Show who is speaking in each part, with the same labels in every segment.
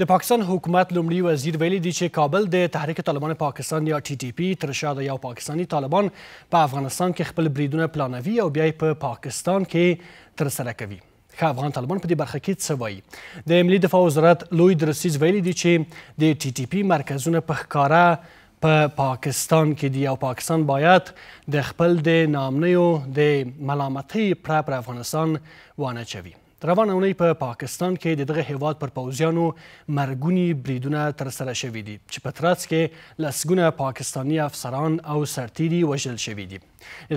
Speaker 1: د پاکستان حکومت لومړي وزیر ویلي دی چې کابل د تحریک طالبان پاکستان یا ټي ټي پی تر شا د یو پاکستانی طالبان په افغانستان کې خپل بریدونه پلانوي او بیا په پاکستان کې تر سره کوي که افغان طالبان په دې برخه کې څه وایي د ملي دفاع وزارت لوی درسیز ویلي دی چې د ټي ټي پی مرکزونه په ښکاره په پاکستان کې دی او پاکستان باید د خپل د نامنیو د ملامتۍ پر افغانستان وانه چوي روانه اونۍ په پا پاکستان کې د دغه هیواد پر پوځیانو مرګونی بریدونه تر سره شوي دي چې په ترڅ کې لسګونه پاکستانی افسران او سرتیري وژل شوي دي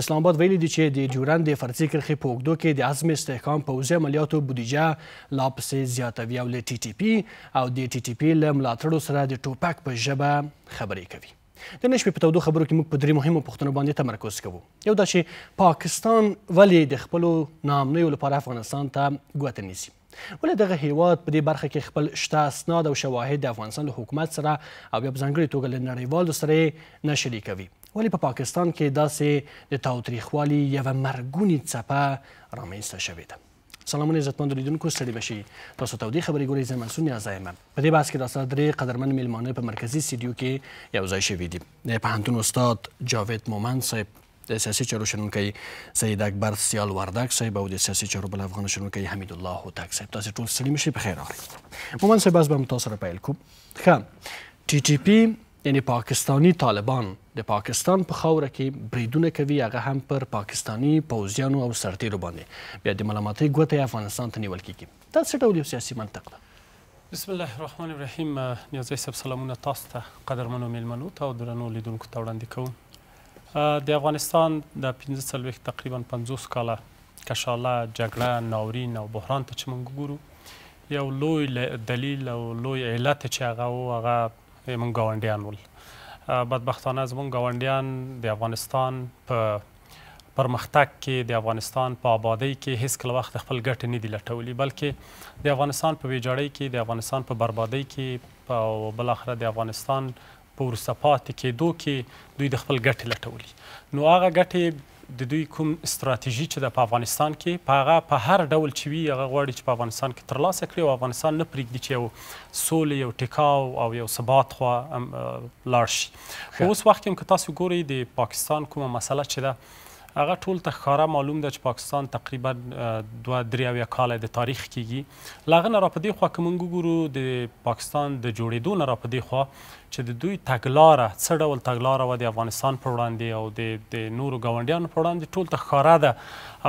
Speaker 1: اسلام آباد ویلي دي چې د جوړن د فرضي کرښې په اوږدو کې د عزم استحکام پوځي عملیاتو بودیجه لا پسې زیاتوي او له ټي ټي پي او د ټي ټي پي له ملاتړو سره د ټوپک په ژبه خبرې کوي د نشوي په تودو خبرو کې موږ په درې مهمو پوښتنو باندې تمرکز کوو یو دا چې پاکستان ولې د خپلو نامنیو لپاره افغانستان ته ګوته نیسي ولې دغه هیواد په دې برخه کې خپل شته اسناد او شواهد د افغانستان له حکومت سره او بیا په ځانګړې توګه له نړیوالو سره نه شریکوي ولې په پا پاکستان کې داسې د تاوتریخوالي یوه مرګونې څپه رامنځته شوې ده سلامونه عزتمن لیدونکو ستړي بشي تاسو ته د خبري ګولې زمنسون یا زایم په دې باس کې تاسو درې قدرمن میلمانه په مرکزی سټډیو کې یو ځای شوي دي د پهنتون استاد جاوید مومن صاحب د سیاسي چارو شنونکي سید اکبر سیال وردک صاحب او د سیاسي چارو بل افغان شنونکي حمید الله هوتک صاحب تاسو ټول سلیم شي په خیر راغلي مومن صاحب از به متاثر پیل کوم خام ټي ټي پی یعنی پاکستانی طالبان د پاکستان په خاوره کې بریدونه کوي هغه هم پر پاکستانی پوځیانو او سرتیرو باندې بیا د ملامتۍ ګوته افغانستان ته نیول کیږي دا څه ډول یو سیاسي منطق ده
Speaker 2: بسم الله الرحمن الرحیم نیازی صاحب سلامونه تاسو ته قدرمنو میلمنو ته او درنو لیدونکو ته وړاندې کوم د افغانستان د 15 تقریبا 50 کاله کشاله جګړه ناورین او بحران ته چې موږ ګورو یو لوی دلیل او لوی علت چې هغه هغه موږ غونډیان ول بدبختانه زموږ ګاونډیان د افغانستان په پرمختګ کې د افغانستان په آبادی کې هیڅ کله وخت خپل ګټه نه دی لټولي بلکې د افغانستان په ویجاړۍ کې د افغانستان په بربادۍ کې او بل اخره د افغانستان په ورسپات کې دوه کې دوی د خپل ګټه لټولي نو هغه ګټه د دوی کوم استراتیژي چې د افغانستان کې په هغه په هر ډول چې وي هغه غواړي چې په افغانستان کې ترلاسه کړي او افغانستان نه پرېږدي چې یو سولې یو ټکاو او یو ثبات خوا لاړ شي په اوس وخت کې که تاسو ګورئ د پاکستان کومه مسله چې ده هغه ټول ته خاره معلوم ده چې پاکستان تقریبا 2 3 کال د تاریخ کېږي لغه نه را پدې خو کوم ګورو د پاکستان د جوړېدو نه را پدې خو چې د دوی تګلاره څه ډول تګلاره و د افغانستان پر وړاندې او د د نورو ګاونډیانو پر وړاندې ټول ته ښکاره ده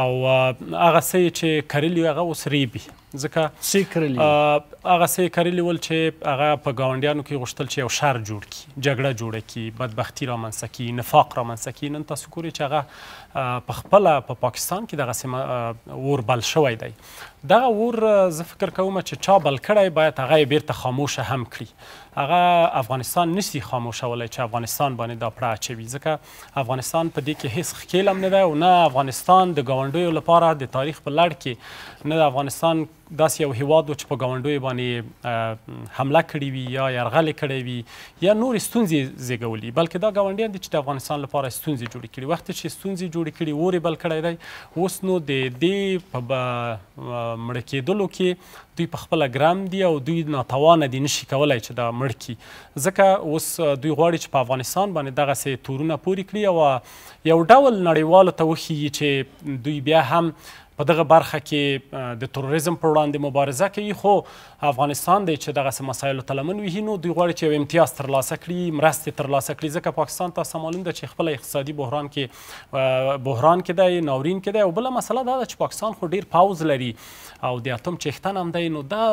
Speaker 2: او هغه څه چې کرلی هغه اوس ریبي ځکه څه کرلی هغه څه کرلی ول چې هغه په ګاونډیانو کې غوښتل چې یو شر جوړ کی جګړه جوړه کی بدبختی را منځته کی نفاق را منځته کی نن تاسو ګورئ چې هغه په خپل په پاکستان کې دغه سیمه اور بل شوی دی دغه اور زه فکر کوم چې چا بل کړی باید هغه بیرته خاموشه هم کړي هغه افغانستان نسی خاموشولای چې افغانستان باندې دا پړه اچوي ځکه افغانستان په دې کې هیڅ ښکیل هم نه دی او نه افغانستان د ګاونډیو لپاره د تاریخ په لړ کې نه د افغانستان داسې یو هیواد و چې په ګاونډیو باندې حمله کړې وي یا یرغل کړی وي یا نورې ستونزې زیږولي بلکې دا ګاونډیان دي چې د افغانستان لپاره ستونزې جوړې کړي وخت چې ستونزې جوړې کړي اورې بل کړی دی اوس نو د دې په مړه کېدلو کې دوی په خپله ګرام دي او دوی ناتوانه دي نشي کولای چې دا مړ کړي ځکه اوس دوی غواړي چې په افغانستان باندې دغسې تورونه پورې کړي او یو ډول نړیوالو ته وښیي چې دوی بیا هم په دغه برخه کې د تروریزم پر وړاندې مبارزه کوي خو افغانستان دی چې دغه مسایلو تلمن وي نو دوی غواړي چې یو امتیاز ترلاسه کړي مرستې ترلاسه کړي ځکه پاکستان تاسو معلوم ده چې خپل اقتصادي بحران کې بحران کې دی ناورین کې دی او بل مسله دا ده چې پاکستان خو ډیر پاوز لري او د اتم چښتن هم دی نو دا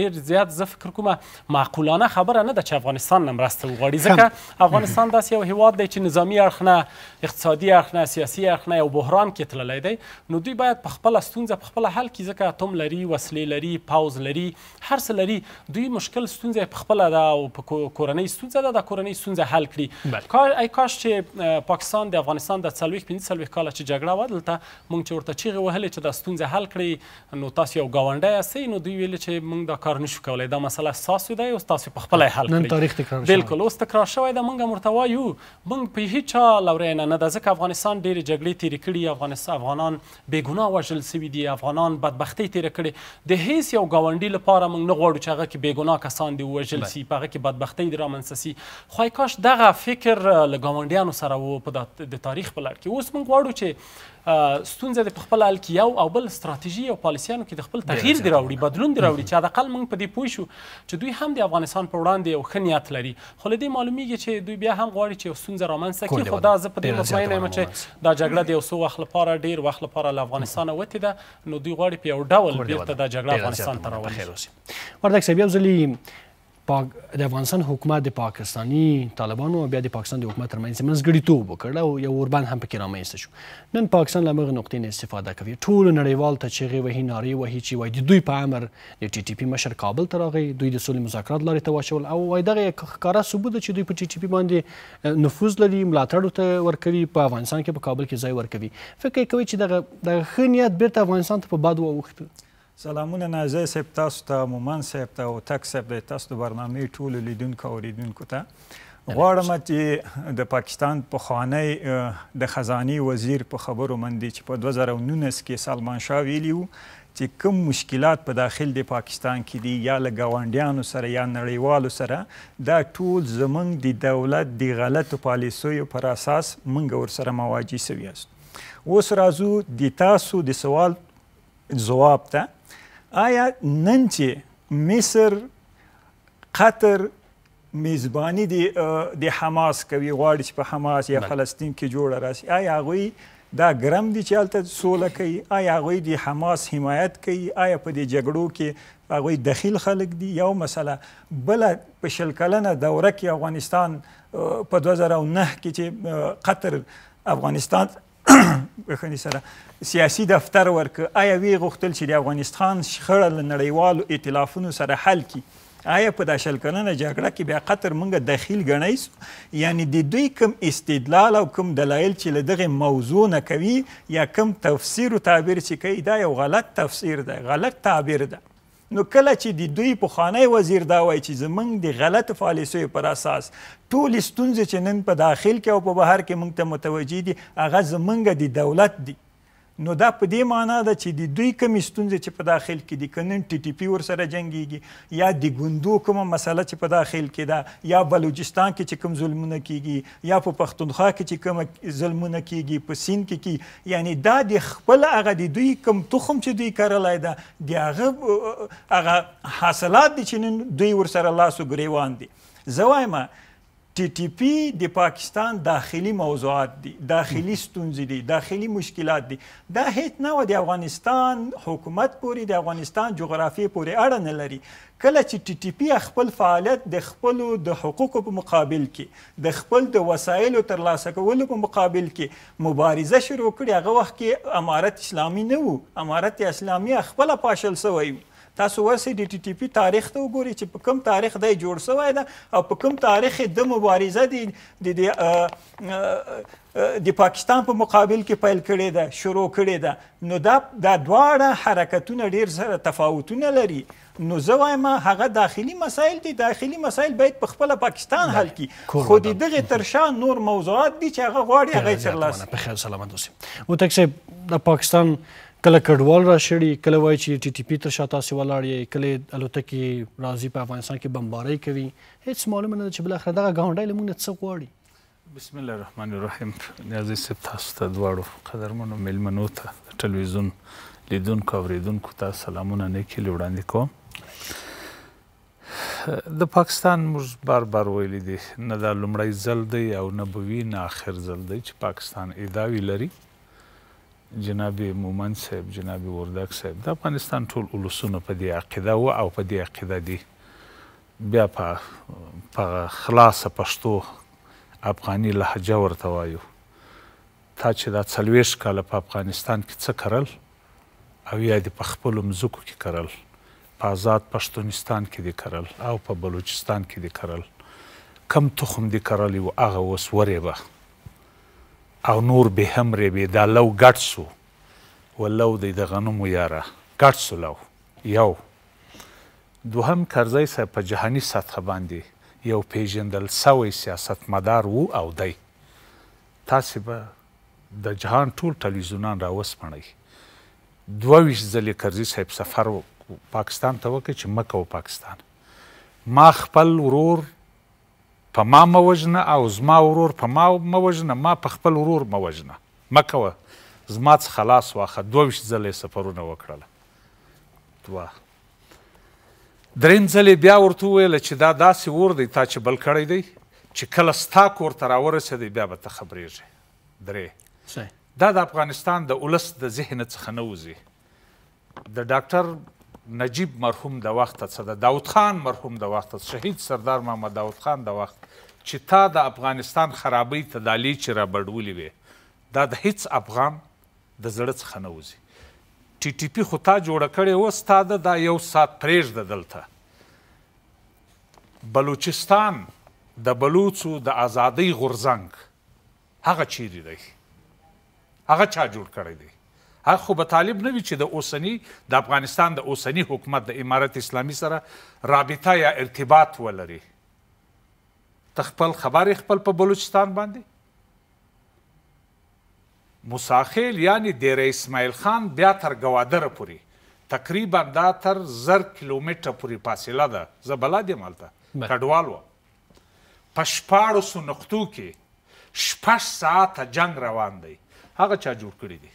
Speaker 2: ډیر زیات زه فکر کوم معقولانه خبره نه ده چې افغانستان نه مرسته وغواړي ځکه افغانستان داسې یو هیواد دی چې نظامی اړخ نه اقتصادي اړخ نه سیاسي اړخ نه یو بحران کې تللی دی نو دوی باید په خپل ستونزه په خپل حل کې ځکه اتوم لري وسلې لري پاوز لري هر څه لري دوی مشکل ستونزه په خپل دا او په کورنۍ ستونزه دا د کورنۍ ستونزه حل کړي کار ای کاش چې پاکستان د افغانستان د 40 50 کال چې جګړه ودلته مونږ چې ورته چیغه وهلې چې دا ستونزه حل کړي نو تاسو یو گاونډي یاستئ نو دوی ویل چې مونږ دا کار نشو کولای دا مسله ساسو دی او تاسو په خپل حل کړئ نن تاریخ تکرار شوی بالکل اوس تکرار شوی دا مونږ مرته وایو مونږ په هیڅ لورینه نه د ځکه افغانستان ډېری جګړې تیر کړي افغانستان افغانان بیګناه وژل سوي دي افغانان بدبختی تیر کړي د هیڅ یو گاونډي لپاره موږ نه غواړو چې هغه کې بیګناه کسان دی وژل سي په هغه کې بدبختی دی رامنځته سي خو کاش دغه فکر له گاونډیانو سره وو په د تاریخ په لړ کې اوس موږ غواړو چې ستونزه د خپل حل کې یو او بل ستراتیژي او پالیسیانو کې د خپل تغییر دی راوړي بدلون دی راوړي چې حداقل موږ په دې پوه شو چې دوی هم د افغانستان په وړاندې یو ښه نیت لري خو له دې معلومیږي چې دوی بیا هم غواړي چې یو ستونزه رامنځته کړي خو دا زه په دې مطمئن یم چې دا جګړه د یو څو وخت لپاره ډیر وخت لپاره له افغانستانه وتې ده نو دوی غواړي په یو ډول بیرته دا جګړه افغانستان ته راولي
Speaker 1: وردک صاحب یو ځلې پاک د افغانستان حکومت د پاکستانی طالبانو او بیا د پاکستان د حکومت ترمنځ منځګړی توب وکړ او یو اوربند هم پکې رامنځته شو نن پاکستان له مغه نقطې نه استفاده کوي ټول نړیوال ته چیغې وهي نارې وهي چې وای د دوی په امر د ټي ټي پی مشر کابل ته راغی دوی د سولې مذاکرات لارې ته واچول او وای دغه ښکارا ثبوت چې دوی په ټي ټي پی باندې نفوذ لري ملاتړ ته ورکوي په افغانستان کې په کابل کې ځای ورکوي فکر کوي چې دغه د خنیت بیرته افغانستان ته په باد واوښته
Speaker 3: سلامونه نازه صاحب تاسو ته مومن صاحب ته او تک صاحب د تاسو د برنامې ټولو لیدونکو او اوریدونکو ته غواړم چې د پاکستان په خانه د خزاني وزیر په خبرو مندي چې په 2019 کې سلمان شاه ویلیو چې کوم مشکلات په داخل د پاکستان کې دي یا له گاونډیانو سره یا نړیوالو سره دا ټول زمنګ د دولت د غلطو پالیسیو پر اساس منګ ور سره مواجه سوي است اوس راځو د تاسو د سوال جواب ته آیا نن چې مصر قطر میزبانی دی د حماس کوي غواړي چې په حماس یا فلسطین کې جوړه راسي آیا هغوی دا ګرم دي چې هلته سوله کوي آیا هغوی د حماس حمایت کوي آیا په دې جګړو کې هغوی دخیل خلک دي یو مسله بله په شل کلنه دوره کې افغانستان په 2009 کې چې قطر افغانستان سره سیاسي دفتر ورک آیا وی غوښتل چې د افغانستان شخړه له نړیوالو ائتلافونو سره حل کی آیا په دا شل کلنه جګړه کې بیا قطر موږ دخیل ګڼئ یعنی د دوی کم استدلال او کم دلایل چې له دغې موضوع نه کوي یا کم تفسیر و تعبیر چې کوي دا یو غلط تفسیر دی غلط تعبیر ده نو کله چې د دوی په خانه وزیر دا وایي چې زمنګ د غلط پالیسیو پر اساس ټول ستونزې چې نن په داخل کې او په بهر کې موږ ته متوجي دي هغه زمنګ د دولت دي نو دا په دې معنا ده چې د دوی کمی ستونزې چې په داخل کې دي که نن ټي ټي پي ورسره جنګېږي یا د ګوندو کومه مسله چې په داخل کې ده یا بلوچستان کې چې کوم ظلمونه کیږي یا په پښتونخوا کې چې کوم ظلمونه کیږي په سین کې کې یعنی دا د خپل هغه د دوی کوم تخم چې دوی کرلی ده د هغه هغه حاصلات دي چې نن دوی ورسره لاس و ګریوان دي زه وایم ټي ټي پی د پاکستان داخلي موضوعات دي داخلي ستونزې دي داخلي مشکلات دي دا هیڅ نه د افغانستان حکومت پورې د افغانستان جغرافي پورې اړه نه لري کله چې ټي ټي پی خپل فعالیت د خپل د حقوقو په مقابل کې د خپل د وسایلو ترلاسه کولو په مقابل کې مبارزه شروع کړي هغه وخت کې امارت اسلامي نه وو امارت اسلامي خپل پاشل سوی وو تاسو ورسئ د ټي ټي پی تاریخ ته وګورئ چې په کوم تاریخ دی جوړ سوی ده او په کوم تاریخ د مبارزه دی د د پاکستان په مقابل کې پیل کړی ده شروع کړی ده نو دا دا دواړه حرکتونه ډیر سره تفاوتونه لري نو زه وایم هغه داخلي مسایل دي داخلي مسایل باید په خپل پاکستان حل کی خو د دغه ترشا نور موضوعات دي چې هغه غواړي هغه سره لاس په خیر سلامت اوسئ
Speaker 1: متک صاحب د پاکستان کله کډوال راشړي کله وایي چې ټي ټي پی تر شا تاسو ولاړ یې کله الوتکې راځي په افغانستان کې بمباری کوي هیڅ معلومه نه ده چې بل اخر دغه گاونډي لمونږ نه څه غواړي
Speaker 4: بسم الله الرحمن الرحیم نیازی سپ تاسو ته دواړو قدرمنو میلمنو ته ټلویزیون لیدونکو اوریدونکو ته سلامونه نیکي وړاندې کوم د پاکستان موږ بار بار ویلي دي نه دا لومړی ځل دی او نه به وي نه آخر ځل دی چې پاکستان ادعاوې لري جناب مومن صاحب جناب وردک صاحب د افغانستان ټول اولسونه په دې عقیده و او په دې عقیده دي بیا په په خلاصه پښتو افغاني لهجه ورته وایو تا چې دا څلوېښت کاله په افغانستان کې څه کرل او یا دې په خپلو مځکو کې کرل په آزاد پښتونستان کې دې کرل او په بلوچستان کې دې کرل کم تخم دې کرلی و هغه اوس وریبه او نور به هم ریبې دا لو ګډ سو ولو دی د غنمو یاره ګډ سو لو یو دوهم کرزی صاحب په جهاني سطحه باندې یو پیژندل سوی سیاستمدار وو او دی تاسې به د جهان ټول تلویزیونان راوسپړئ دوه ویشت ځلې کرزي صاحب سفر پاکستان ته وکړ چې مکه و پاکستان ما خپل ورور په ما مه وژنه او زما ورور په ما مه وژنه ما په خپل ورور مه وژنه مه کوه زما څه خلاص واخه دوه ویشت ځله یې سفرونه وکړله دوه دریم ځل یې بیا ورته وویله چې دا داسې اور دی تا چې بل کړی دی چې کله ستا کور ته راورسېدی بیا به ته خبرېږي درې دا د افغانستان د ولس د ذهن څخه نه وځي د ډاکټر نجیب مرحوم د وخته څه د داود خان مرحوم د وخته شهید سردار محمد داود خان د وخت چې تا د افغانستان خرابۍ تدالې چې رابډولې وې دا د هیڅ افغان د زړه څخه نه وځي ټي ټي پي خو تا جوړه کړې وه ستا د دا یو ساعت پرېږده دلته بلوچستان د بلوڅو د آزادۍ غورځنګ هغه چیرې دی هغه چا جوړ کړی دی هغه خو به طالب نه وي چې د اوسنی د افغانستان د اوسنی حکومت د امارت اسلامي سره رابطه یا ارتباط ولري ته خپل خبرې خپل په بلوچستان باندې مساخیل یعنی دیر اسماعیل خان بیا تر گوادر پورې تقریبا دا تر زر کیلومتره پورې فاصله ده زه بلد یم هلته کډوال وم په شپاړسو نقطو کې شپږ ساعته جنگ روان دی هغه چا جوړ کړی دی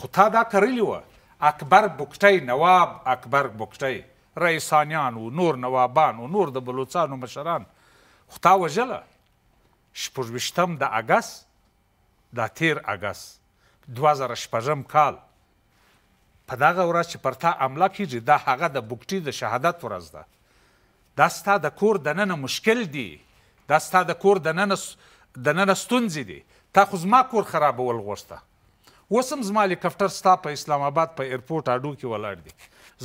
Speaker 4: خو تا دا کرلی و اکبر بکټی نواب اکبر بکټی رئیسانیان و نور نوابان و نور د بلوچستان مشران خو تا وژله شپږویشتم د اګست دا تیر اګست دوه زره شپږم کال په دغه ورځ چې پر تا حمله کیږي دا هغه د بکټي د شهادت ورځ ده دا ستا د کور دننه مشکل دی دا ستا د کور دننه دننه ستونزې دي تا خو زما کور خرابول غوښته اوس هم زما هلیکاپټر ستا په اسلام آباد په ایرپورټ اډو کې ولاړ دی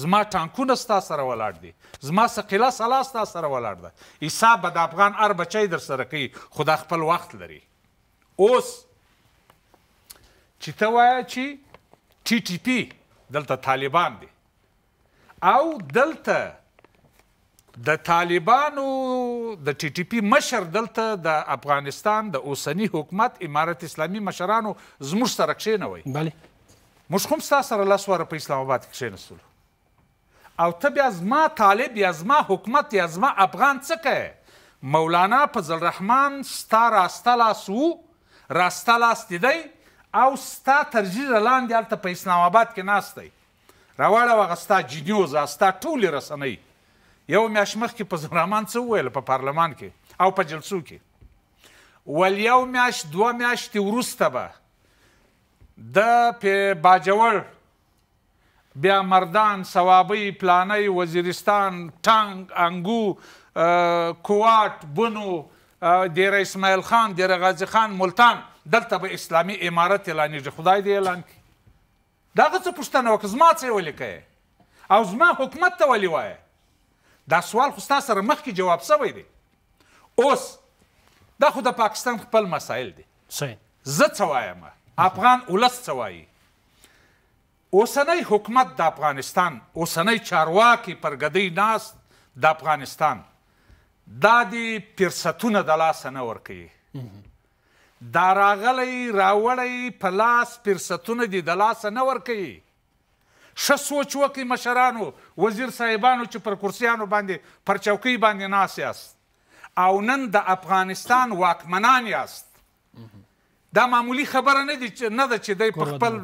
Speaker 4: زما ټانکونه ستا سره ولاړ دي زما سقیله سلا ستا سره ولاړ ده عیسی به د افغان هر بچی در سره کوي خو دا خپل وخت لري اوس چې ته وایه چې ټي ټي پي دلته طالبان دي او دلته د طالبانو د ټي ټي پی مشر دلته د افغانستان د اوسنی حکومت امارت اسلامي مشرانو زموږ سره کښېنوئ بله موږ هم ستا سره لس واره په اسلام آباد کې کښېنستلو او ته بیا زما طالب یا زما حکومت یا زما افغان څه کوې مولانا فضل رحمان ستا راسته لاس و راسته لاس دی دی او ستا تر ږیره لاندې هلته په اسلام آباد کې ناست دی راواړه هغه ستا جدي وځه ستا ټولې رسنۍ یو میاشت مخکې په زهرامان څه وویل په پارلمان کې او په جلسو کې ول یو میاشت دوه میاشتې وروسته به د باجوړ بیا مردان سوابی پلانۍ وزیرستان ټانګ انګو کوات بنو دیر اسماعیل خان دیر غازی خان ملتان دلته به اسلامي امارت اعلانېږي خدای دې اعلان کړي دغه څه پوښتنه وکړه زما څه یې ولیکئ او زما حکومت ته ولې وایه دا سوال خو ستا سره مخکې جواب سوی دی اوس دا خو د پاکستان خپل مسایل دي زه څه وایم افغان ولس څه وایي اوسنی حکومت د افغانستان اوسنی چارواکي پر ګدۍ ناست د افغانستان دا د فرصتونه د لاسه نه ورکوي دا راغلی راوړی په لاس فرصتونه دي د لاسه نه ورکوي ښه سوچ وکړئ مشرانو وزیر صاحبانو چې پر کرسیانو باندې پر چوکۍ باندې ناست یاست او نن د افغانستان واکمنان یاست دا معمولی خبره نه دي چې نه ده چې دی په خپل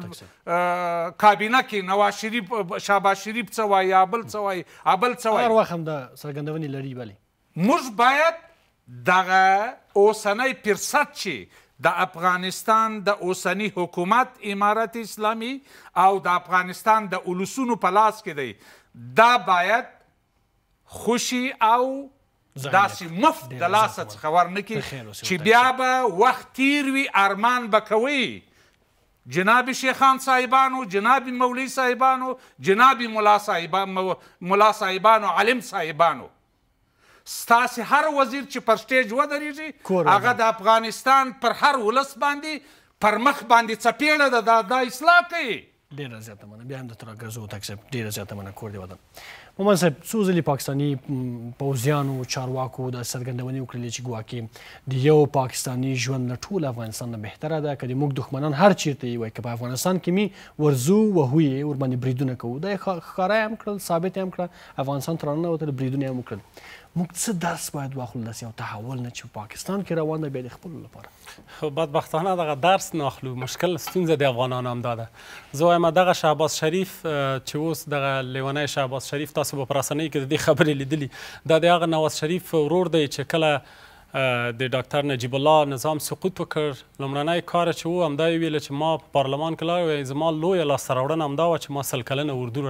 Speaker 4: کابینه کې نواز شریف شاباز شریف څه وایي ابل څه وایي ابل څه وایي هر وخت هم د څرګندونې لري بلې موږ باید دغه اوسنی فرصت چې د افغانستان د اوسنی حکومت امارت اسلامی او د افغانستان د اولسونو په لاس کې دی دا باید خوشي او داسې مفت د لاسه څخه ورنکي چې بیا به وخت تیر وي ارمان به کوئ جناب شیخان صاحبانو جناب مولوی صاحبانو جناب ملا صاحبانو ملا صاحبانو عالم صاحبانو ستاسې هر وزیر چې پر سټیج ودرېږي هغه د افغانستان پر هر ولس باندې پر مخ باندې څپېړه ده دا, دا اصلاح کوي
Speaker 1: ډیره زیاته مننه بیا هم د تر غزو تک سپ ډیره زیاته مننه کور دی وطن مومن صاحب څو ځلې پاکستاني پوځیانو چارواکو د څرګندونې وکړلې چې ګواکې د یو پاکستاني ژوند له ټول افغانستان نه بهتره ده که د موږ دښمنان هر چیرته وي که په افغانستان کې می ورزو وهوی ور باندې بریدونه کوو دا ښکاره هم کړل ثابت هم کړل افغانستان ترانه وته بریدونه هم کړل موږ څه درس باید واخلو داسې یو تحول نه چې پاکستان کې روان دی بیا د خپلو لپاره
Speaker 2: خو بدبختانه دغه درس نه اخلو مشکل ستونزه د افغانانو هم دا ده زه وایم دغه شهباز شریف چې اوس دغه لیونی شهباز شریف تاسو به په رسنیو کې د دې خبرې لیدلي دا د هغه نواز شریف ورور دی چې کله د ډاکټر نجیب الله نظام سقوط وکړ لمړنی کار چې و همدا یې ویل چې ما په پارلمان کې لاړ زما لویه لاسته راوړنه همدا وه چې ما سل کلنه اردو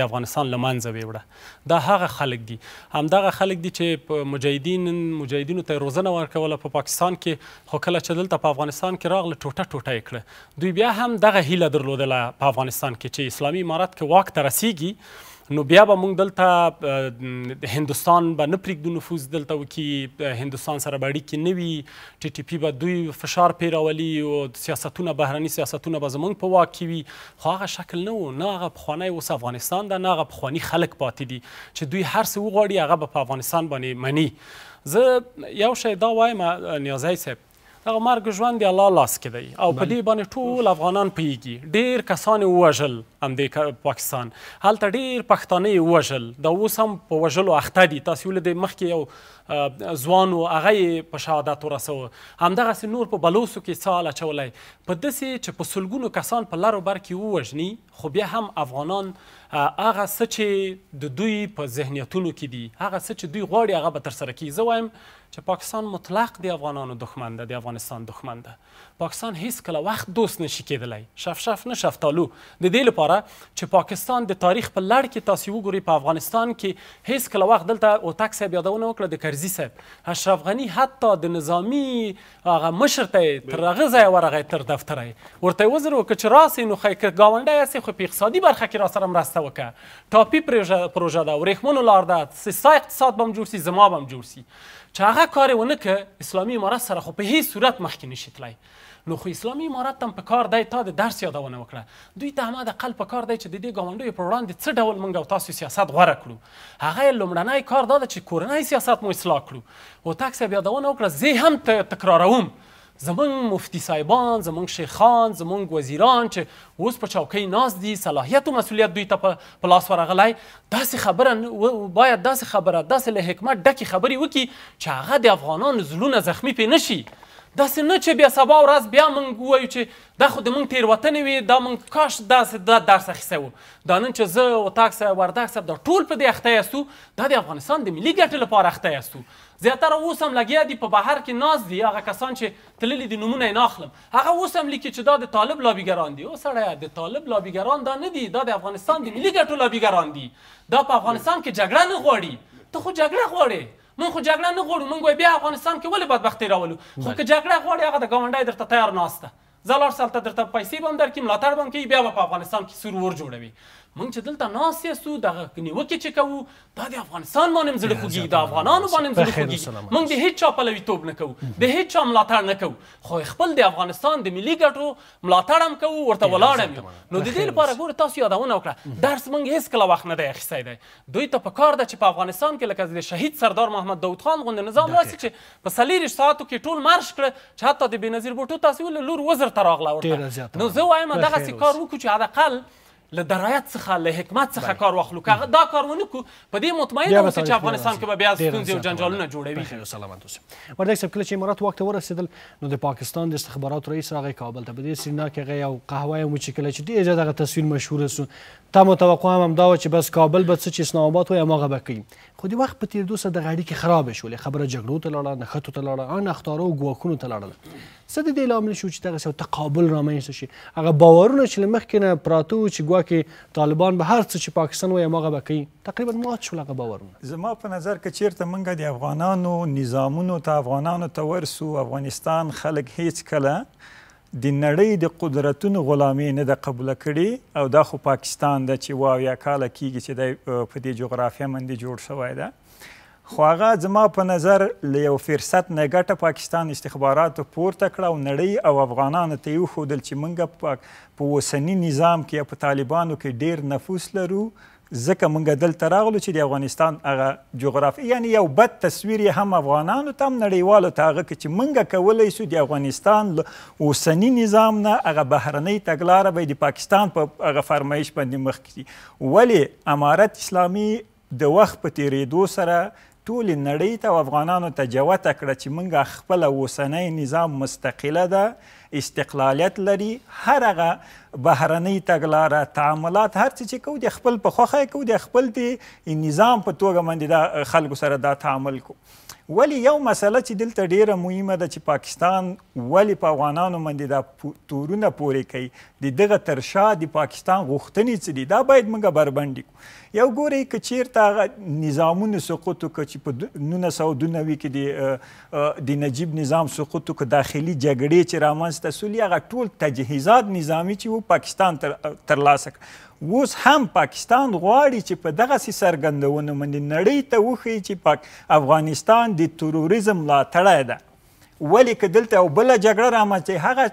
Speaker 2: د افغانستان له منځه ویوړه دا هغه خلک دي همدغه خلک دي چې مجاهدین مجاهدینو ته روزنه ورکوله په پا پاکستان کې خو کله چې دلته په افغانستان کې راغله ټوټه ټوټه یې کړه دوی بیا هم دغه هیله درلودله په افغانستان کې چې اسلامي امارت کې واک ته رسیږي نو بیا به موږ دلته هندستان به نه پرېږدو نفوذ دلته وکړي هندستان سره به اړیکې نه وي ټي ټي پي به دوی فشار پرې راولي او سیاستونه بهرني سیاستونه به زموږ په واک کې وي خو هغه شکل نه و نه هغه پخوانی اوس افغانستان ده نه هغه پخواني خلک پاتې دي چې دوی هر څه وغواړي هغه به په افغانستان باندې مني زه یو شی دا وایم نیازی صاحب دغه مرګ ژوند دی الله لاس کې دی او په دې باندې ټول افغانان پیږي ډیر کسان ووژل همدې پاکستان هلته ډېر پښتانه یې ووژل دا اوس هم په وژلو اخته دي تاسې ولیدئ مخکې یو ځوان و هغه یې په شهادت ورسوه همدغسې نور په بلوسو کې څه حال اچولی په داسې چې په سلګونو کسان په لر بر کې ووژني خو بیا هم افغانان هغه څه چې د دوی په ذهنیتونو کې دي هغه څه چې دوی غواړي هغه به ترسره کړي زه وایم چې پاکستان مطلق د افغانانو دښمن ده د افغانستان دښمن ده پاکستان هیڅ کله وخت دوست نشي کېدلی شفشف نه شفتالو د دې لپاره چې پاکستان د تاریخ په لړ کې تاسو وګورئ په افغانستان کې هیڅ کله وخت دلته اوتک صاحب یادونه وکړه د کرزي صاحب اشرف غني حتی د نظامی هغه مشر ته تر هغه ځایه ورغی تر دفتر یې ورته یې وزر وکړه چې راسې نو خی که ګاونډی هستې خو په اقتصادي برخه کې راسره مرسته وکړه ټاپي پروژه ده ورېښمونو لار ده سیسا اقتصاد به هم جوړ سي زما به هم جوړ سي چې هغه کار یې ونه کړ اسلامي امارت سره خو په هیڅ صورت مخکې نشي تللی نو خو اسلامي امارت تم په کار دی تا د درس یادونه وکړه دوی ته هم د قلب په کار دی چې د دې ګاونډیو پر وړاندې څه ډول موږ او تاسو سیاست غوره کړو هغه لومړنی کار دا چې کورنۍ سیاست مو اصلاح کړو او تاکس یادونه وکړه زه هم تکراروم زمونږ مفتی صاحبان زمونږ شیخان زمونږ وزیران چې اوس په چوکۍ ناست دي صلاحیت او مسؤلیت دوی ته په لاس ورغلی داسې خبره باید داسې خبره داسې له حکمت ډکې خبرې وکړي چې هغه د افغانانو زړونه زخمي پې نه شي داسې نه چې بیا سبا ورځ بیا موږ ووایو چې دا خو د موږ تېروتنې وي دا موږ کاش داسې دا درس اخیستی و دا نن چې زه اوتاک صاحب وردک صاحب دا ټول په دې اخته یاستو دا د افغانستان د ملي ګټې لپاره اخته یاستو زیاتره اوس هم لګیا دي په بهر کې ناز دي هغه کسان چې تللي دي نومونه یې نه اخلم هغه اوس هم لیکي چې دا د طالب لابیګران دي او سړیه د طالب لابیګران دا نه دي دا د افغانستان د ملي ګټو لابیګران دي دا په افغانستان کې جګړه نه غواړي ته خو جګړه غواړې مونږ خو جګړه نه غواړو مونږ بیا افغانستان کې ولې بدبختي راولو خو که جګړه غواړي هغه د ګاونډي درته تیار ناسته زلار سالته درته پیسې به هم درکړي ملاتړ به هم کوي بیا به په افغانستان کې سور ور جوړوي موږ چې دلته ناس یو دغه نیوکه چې کوو دا د افغانستان باندې زړه خوږي د افغانانو باندې زړه خوږي موږ د هیڅ چا پلوي توب نه کوو د هیڅ چا ملاتړ نه کوو خو خپل د افغانستان د ملي ګټو ملاتړ هم کوو ورته ولاړ هم نو د دې لپاره ګوره تاسو یادونه وکړه درس موږ هیڅ کله وخت نه دی اخیستی دی دوی ته پکار ده چې په افغانستان کې لکه د شهید سردار محمد داود خان غوند نظام راسي چې په سلیریش ساعتو کې ټول مارش کړ چې حتی د بنظیر بوټو تاسو له لور وزر تراغله ورته نو زه وایم دغه کار وکړو چې حداقل له درایت څخه له حکمت څخه کار واخلو که دا کار ونکړو په دې مطمئن اوسو چې افغانستان کې به بیا ستونزې او جنجالونه جوړوي سلامت اوسئ
Speaker 1: وردک صاحب کله چې امارات واک ته ورسېدل نو د پاکستان د استخبارات رئیس راغی کابل ته په دې سینا کې هغه یو قهوه مو چې کله چې ډېر زیاته تصویر مشهور سو تا متوقع هم دا و چې بس کابل به څه چې اسلام آباد وایي هماغه به کوي خو د وخت په تیر دوسه د غړي کې خراب شولې خبره جګړو ته لاړه نښتو ته لاړه ان اختاره او ګواکونو ته لاړه څه د دې لامل شو چې دغه تقابل رامنځته شي هغه باورونه چې مخکې نه پراته و چې ګواک کې طالبان به هر څه چې پاکستان وایي هغه به کوي تقریبا مات شو لغه باورونه
Speaker 3: زما په نظر کې چیرته منګه د افغانانو نظامونو ته افغانانو ته ورسو افغانستان خلک هیڅ کله د نړۍ د قدرتونو غلامي نه د قبول کړي او دا خو پاکستان د چې واو یا کال کیږي چې د په دې جغرافیه باندې جوړ شوی ده خو هغه زما په نظر له یو فرصت نه ګټه پاکستان استخباراتو پورته کړه او نړۍ او افغانانو ته یې وښودل چې موږ په اوسني نظام کې یا په طالبانو کې ډیر نفوس لرو ځکه موږ دلته راغلو چې د افغانستان هغه جغرافي یعنی یو بد تصویر هم افغانانو ته هم نړیوالو ته هغه که چې موږ کولی سو د افغانستان اوسني نظام نه هغه بهرنۍ تګلاره به د پاکستان په پا هغه فرمایش باندې مخکې ولې امارت اسلامي د وخت په تیریدو سره ټول نړۍ ته او افغانانو ته جوته کړه چې موږ خپل اوسنۍ نظام مستقله ده استقلالیت لري هر هغه بهرنۍ تګلاره تعاملات هر څه چې کو د خپل په خوخه کو د خپل دی نظام په توګه باندې د خلکو سره دا تعامل کو ولی یو مسله چې دلته ډیره مهمه ده چې پاکستان ولی په پا افغانانو باندې دا تورونه پورې کوي د دغه تر شا د پاکستان غوښتنې څه دي دا باید موږ بربنډ کړو یو ګورئ که چیرته هغه نظامونه سقوط وکړه چې په نولس سوه دوه کې د نجیب نظام سقوط وکړه داخلي جګړې چې رامنځته سولې هغه ټول تجهیزات نظامي چې و پاکستان ترلاسه تر کړه اوس هم پاکستان غواړي چې په دغه سي سرګندونه باندې نړۍ ته وخی چې پاک افغانستان د تروریزم لا تړای ده ولی که دلته او بل جګړه رامنځته هغه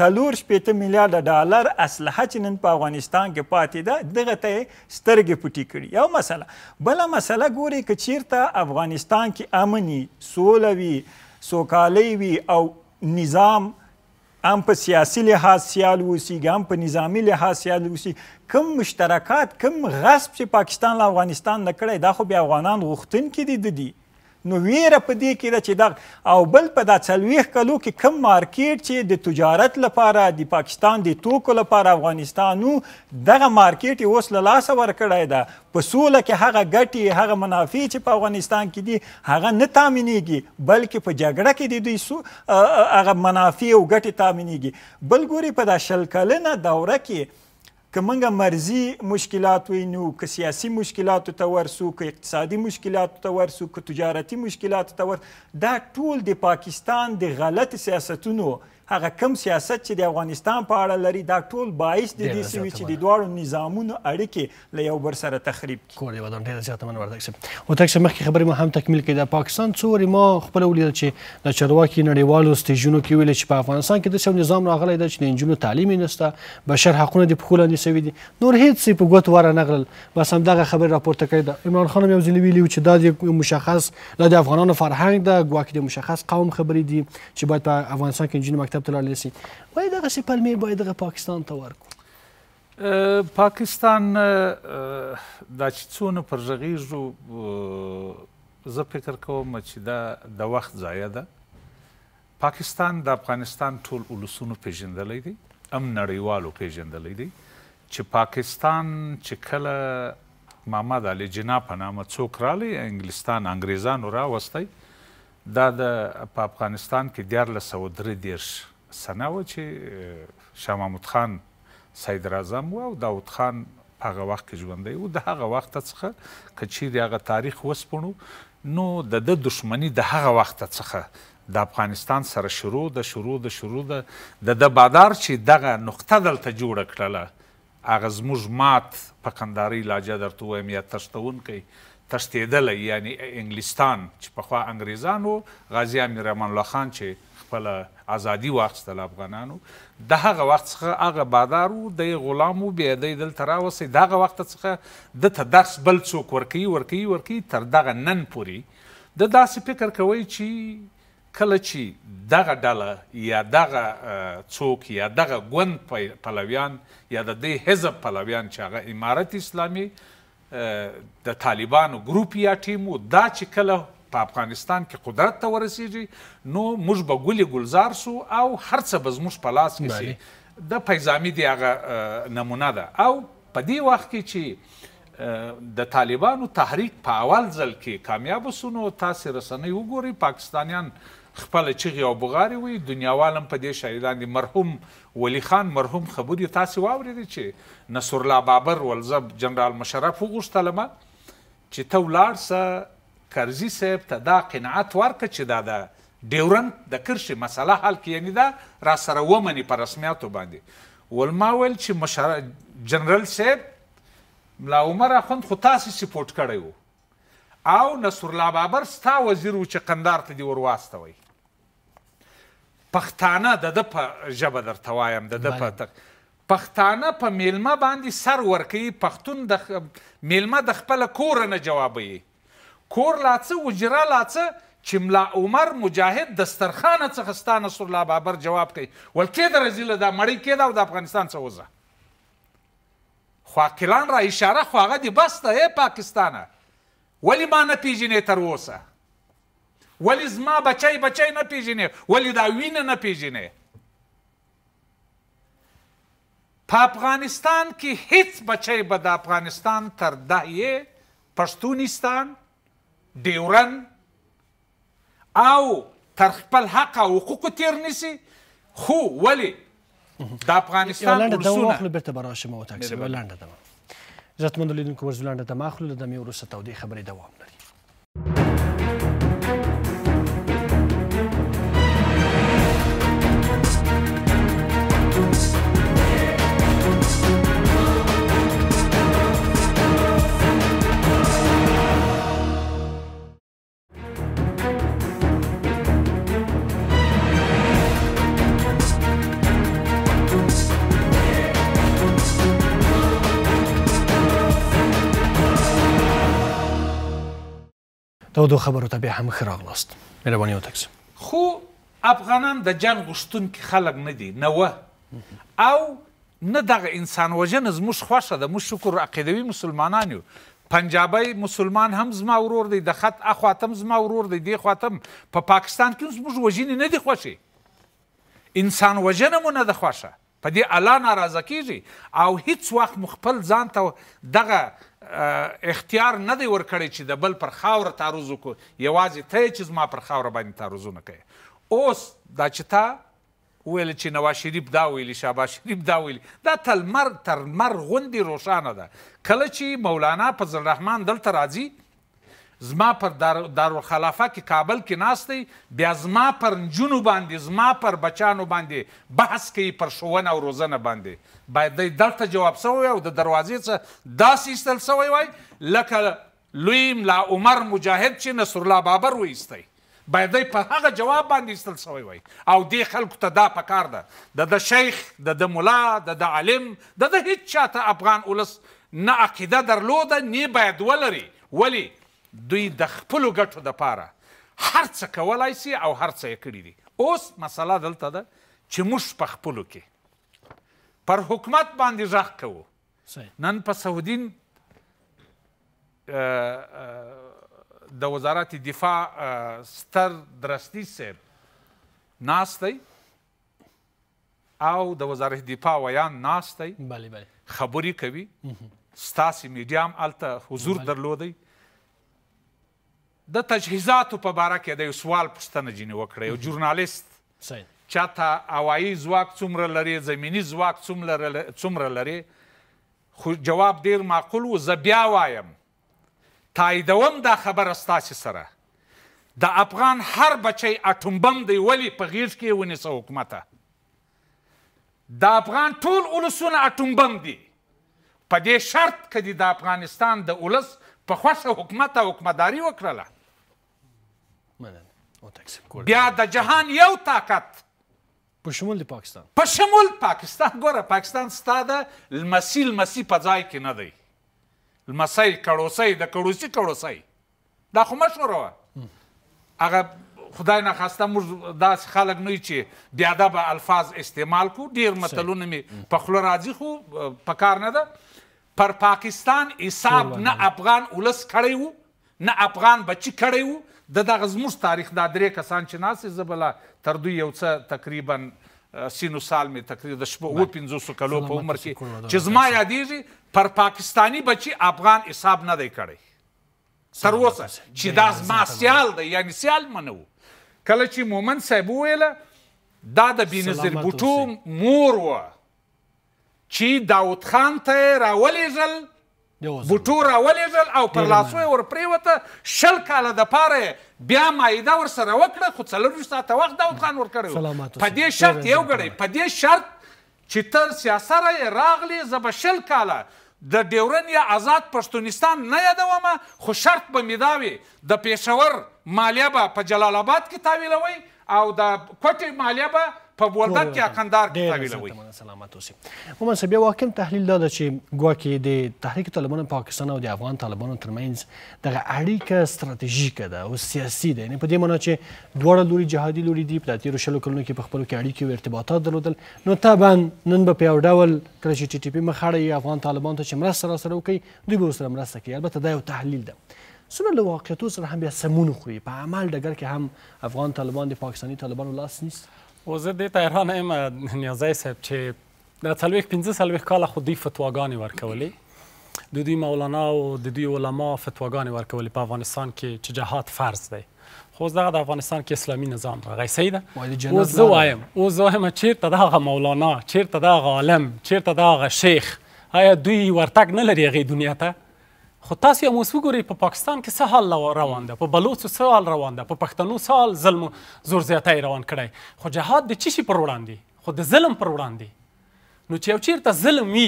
Speaker 3: څلور شپېته میلیارډه ډالر اسلحه چې نن په افغانستان کې پاتې ده دغه ته سترګې پټې کړي یو مسله بله مسله ګوري که چیرته افغانستان کې امني سوله وي سوکالۍ وي او نظام هم په سیاسي لحاظ سیال اوسیږي هم په نظامي لحاظ سیال اوسیږي کوم مشترکات کوم غصب چې پاکستان له افغانستان نه کړی دا خو بیا افغانان غوښتونکي دي د دي نو ویره په دې کې ده چې دا او بل په دا څلوېښت کلو کې کم مارکیټ چې د تجارت لپاره د پاکستان د توکو لپاره افغانستان و دغه مارکیټ یې اوس له لاسه ورکړی ده په سوله کې هغه ګټې هغه منافع چې په افغانستان کې دي هغه نه تامینېږي بلکې په جګړه کې د دوی سو هغه منافع او ګټې تامینېږي بل ګوري په دا شل کلنه دوره کې که موږ مرزي مشکلات وینو که سیاسي مشکلاتو ته ورسو که اقتصادي مشکلاتو ته ورسو که تجارتي مشکلاتو ته ورسو دا ټول د پاکستان د غلط سیاستونو هغه کم سیاست چې د افغانستان په اړه لري دا ټول باعث د دې سوي چې د دواړو نظامونو اړیکې له یو بر سره تخریب کړي کور دی ودان ډیر زیات من وردک سب
Speaker 1: او تک سم مخکې خبرې مو هم تکمیل کړي د پاکستان څوري ما خپل ولیدل چې د چرواکي نړیوالو سټیجونو کې ویل چې په افغانستان کې د سم نظام راغلی د چنجونو تعلیم نشته بشر حقونه د پخولان سوي دي نور هیڅ په ګوت واره نغلل بس هم دغه خبر راپورته کړي دا عمران خان یو ځل ویلی چې دا د مشخص د افغانانو فرهنګ د ګواکې د مشخص قوم خبرې دي چې باید په افغانستان کې جنوب کتاب ته لاړ شي وایي دغه شی پلمې باید دغه پاکستان ته
Speaker 4: ورکړو پاکستان دا چې څونه پر ژغیږو زه فکر کوم چې دا د وخت ضایع ده پاکستان د افغانستان ټول ولسونو پیژندلی دی هم نړیوالو پیژندلی دی چې پاکستان چې کله محمد علي جناح په نامه څوک رالی انګلستان انګریزانو راوستی دا د په افغانستان کې 1403 سنه و چې شاه محمود خان سید اعظم و او داوود خان په هغه وخت کې ژوندی و د هغه وخت څخه کچیر هغه تاریخ وسپړو نو د د دشمنی د هغه وخت څخه د افغانستان سره شروع د شروع د شروع د د بادار چې دغه نقطه دلته جوړ کړله هغه زموږ مات په کندارۍ لهجه درته ووایم یا تښتونکی تښتېدلی یعنی انګلستان چې پخوا انګریزان و غازي امیر امان الله خان چې خپله ازادي واخیستله افغانانو د هغه وخت څخه هغه بادار و دی غلام و بیا دی دلته راوستی د هغه وخته څخه دته درس بل څوک ورکوي ورکوي ورکوي تر دغه نن پورې د داسې فکر کوئ چې کله چې دغه ډله یا دغه څوک یا دغه ګوند پلویان یا د دې حزب پلویان چې هغه امارت اسلامي د طالبانو ګروپ یا ټیم دا چې کله په افغانستان کې قدرت ته ورسیږي نو موږ به ګولې ګلزار سو او هر څه به زموږ په لاس کې شي د پیزامي دی هغه نمونه ده او په دې وخت کې چې د طالبانو تحریک په اول ځل کې کامیاب وسونو تاسو رسنۍ وګوري پاکستانیان خپل چغې او بغارې وي دنیاوال هم په دې شهیدان دي مرحوم ولی خان مرحوم خبرې تاسې واورېدې چې نصر الله بابر ولزب جنرال مشرف وغوښتله ما چې ته ولاړ سه کرزي صاحب ته دا قناعت ورکړه چې دا د ډیورنډ د کرښې مسله حل کړي یعنې دا را سره ومني په رسمیاتو باندې ول ما ویل چې مشر جنرال صاحب ملا عمر اخوند خو تاسې سپورټ کړی وو او نصر الله بابر ستا وزیر و چې قندار ته دې ور واستوئ پښتانه د د په ژبه درته وایم د د په پښتانه په میلمه باندې سر ورکوي پښتون د میلمه د خپله کوره نه جوابوي کور لا څه وجره لا څه چې ملا عمر مجاهد دسترخانه څخه ستا نصر الله بابر جواب کوي ول کېده رزیله دا مړۍ کېده او د افغانستان څه وځه خو عاقلان را اشاره خو هغه دې بس ده ای پاکستانه ولې ما نه پیژنې تر اوسه ولی زما بچی بچی نه پیژنې ولی دا وینه نه پیژنې په افغانستان کې هیڅ بچی به د افغانستان تر دهیې پښتونستان ډیورن او تر خپل حق او حقوقو تیر نیسي خو ولی د افغانستان ولسونه واخلو بیرته
Speaker 1: به راشم او تاکسي ولنډه دوام عزتمندو لیدونکو ورځ ولنډه دمه اخلو له دمې وروسته تودې خبرې دوام لري دا دوه خبرو ته بیا هم ښه راغلاست مهرباني وتکس
Speaker 4: خو افغانان د جنګ غوښتونکي خلک نه دي نه وه او نه دغه انسان وژنه زموږ خوښه ده موږ شکر عقیدوي مسلمانان یو پنجابی مسلمان هم زما ورور دی د خط اخواتم زما ورور دی دی خواتم په پا پاکستان کې زموږ وژنې نه دي خوښې انسان وژنه مو نه ده خوښه په دې الله ناراضه کیږي او هیڅ وخت مو خپل ځان ته دغه اختیار نه دی ورکړی چې د بل پر خاوره تعرض وکړو یوازې ته چې زما پر خاوره باندې تعرضونه کوي اوس دا چې تا ویل چې نواز شریف دا ویلي شابه شریف دا ویلي دا تلمر تر مر غوندې روښانه ده کله چې مولانا فضل الرحمن دلته راځي زما پر دارالخلافه کې کابل کې ناستی بیا زما پر نجونو باندې زما پر بچانو باندې بحث کوي پر ښوونه او روزنه باندې باید دی دلته جواب سوی او د دروازې څه داسې ایستل سوی وای لکه لوی ملا عمر مجاهد چې نصر الله بابر وایستی باید دی په هغه جواب باندې ایستل سوی وای او دې خلکو ته دا پکار ده د شیخ د ملا د عالم د هیڅ چاته افغان ولس نه عقیده درلوده نه باید ولري ولی دوی د خپلو ګټو دپاره هر څه کولای سي او هر څه یې کړي دي اوس مسله دلته ده چې موږ په خپلو کې پر حکومت باندې غږ کوو نن په سعودین د وزارت دفاع ستر درستی صاحب ناست دی او د وزارت دفاع ویان ناست دی بله بله خبرې کوي ستاسې میډیا هم هلته حضور درلودی د تجهیزاتو په باره کې د یو سوال پوښتنه ځینې وکړه یو جورنالیست چاته هوایي ځواک څومره لري زمینی ځواک څومره لري خو جواب ډیر معقول و زه بیا وایم تاییدوم دا خبره ستاسې سره د افغان هر بچی اټوم بم دی ولې په غیږ کې ونیسه حکومته د افغان ټول اولسونه اټوم بم دي په دې شرط که د افغانستان د اولس په خوښه حکومت او حکومتداري وکړله مننه بیا د جهان یو طاقت په شمول د پاکستان په شمول پاکستان ګوره پاکستان ستا د لمسی لمسی په ځای کې نه دی لمسی کړوسی د کړوسی کړوسی دا خو مشوره وه هغه خدای نه خواسته موږ داسې خلک نه چې بیادبه الفاظ استعمال کو ډیر متلونه مې په خوله راځي خو په کار نه ده پر پاکستان حساب نه افغان ولس کړی وو نه افغان بچی کړی وو د دغه زموږ تاریخ دا درې کسان چې ناستې زه بله تر دوی یو څه تقریبا سینو سال می تقریبا د شپږ اوه پنځوسو کلو په عمر کې چې زما یادېږي پر پاکستانی بچي افغان حساب نه دی کړی تر اوسه چې دا زما سیال دی یعنی سیال منو کله چې مومن صاحب وویله دا د بینظیر بوټو مور وه چې داود خان ته یې راولېږل بوټو راولېږل او پر لاسو یې ورپرېوته شل کاله دپاره بیا مایده ورسره وکړه خو څلرویشت ساعته وخت داود خان ورکړی و په دې شرط یو ګړی په دې شرط چې تر سیاسره یې راغلی زه به شل کاله د ډیورن یا آزاد پښتونستان نه یادومه خو شرط به مې دا وي د پېښور مالیه به په جلال آباد کې تاویلوئ او د کوټې مالیه به په ولادت کې اخندار کې تعویلوي سلامت اوسئ
Speaker 1: مومن صاحب یو حاکم تحلیل دا چې ګواکې د تحریک طالبان پاکستان او د افغان طالبانو ترمنځ دغه اړیکه ستراتیژیکه ده او سیاسي ده یعنې په دې معنا چې دواړه لوري جهادي لوري دي په تیرو شلو کلونو کې په خپلو کې اړیکې او ارتباطات درلودل نو طبعا نن به په یو ډول کله چې ټي ټي پي مخ اړوي افغان طالبانو ته چې مرسته راسره وکړي دوی به ورسره مرسته کوي البته دا یو تحلیل ده څومره له واقعیتو سره هم بیا سمون خوري په عمل ډګر کې هم افغان طالبان د پاکستاني طالبانو لاس نیست
Speaker 2: و زه دې ته حیران یم نیازی صاحب چې د څلوېښت پنځه څلوېښت کاله خو دوی فتواګانې ورکولې د دوی مولانا او د دوی علما فتواګانې ورکولې په افغانستان کې چې جهاد فرض دی خو دغه د افغانستان کې اسلامي نظام راغی صحیح ده او زه وایم او زه وایم چېرته دغه مولانا چېرته دغه عالم چېرته دغه شیخ آیا دوی ورتګ نه لري هغې دنیا ته خو تاسو هم اوس وګورئ په پاکستان کې څه حال روان ده په بلوڅو څه حال روان ده په پښتنو څه حال ظلم زور زیاتی روان کړی خو جهاد د څه شي پر وړاندې خو د ظلم پر وړاندې نو چې یو چیرته ظلم وي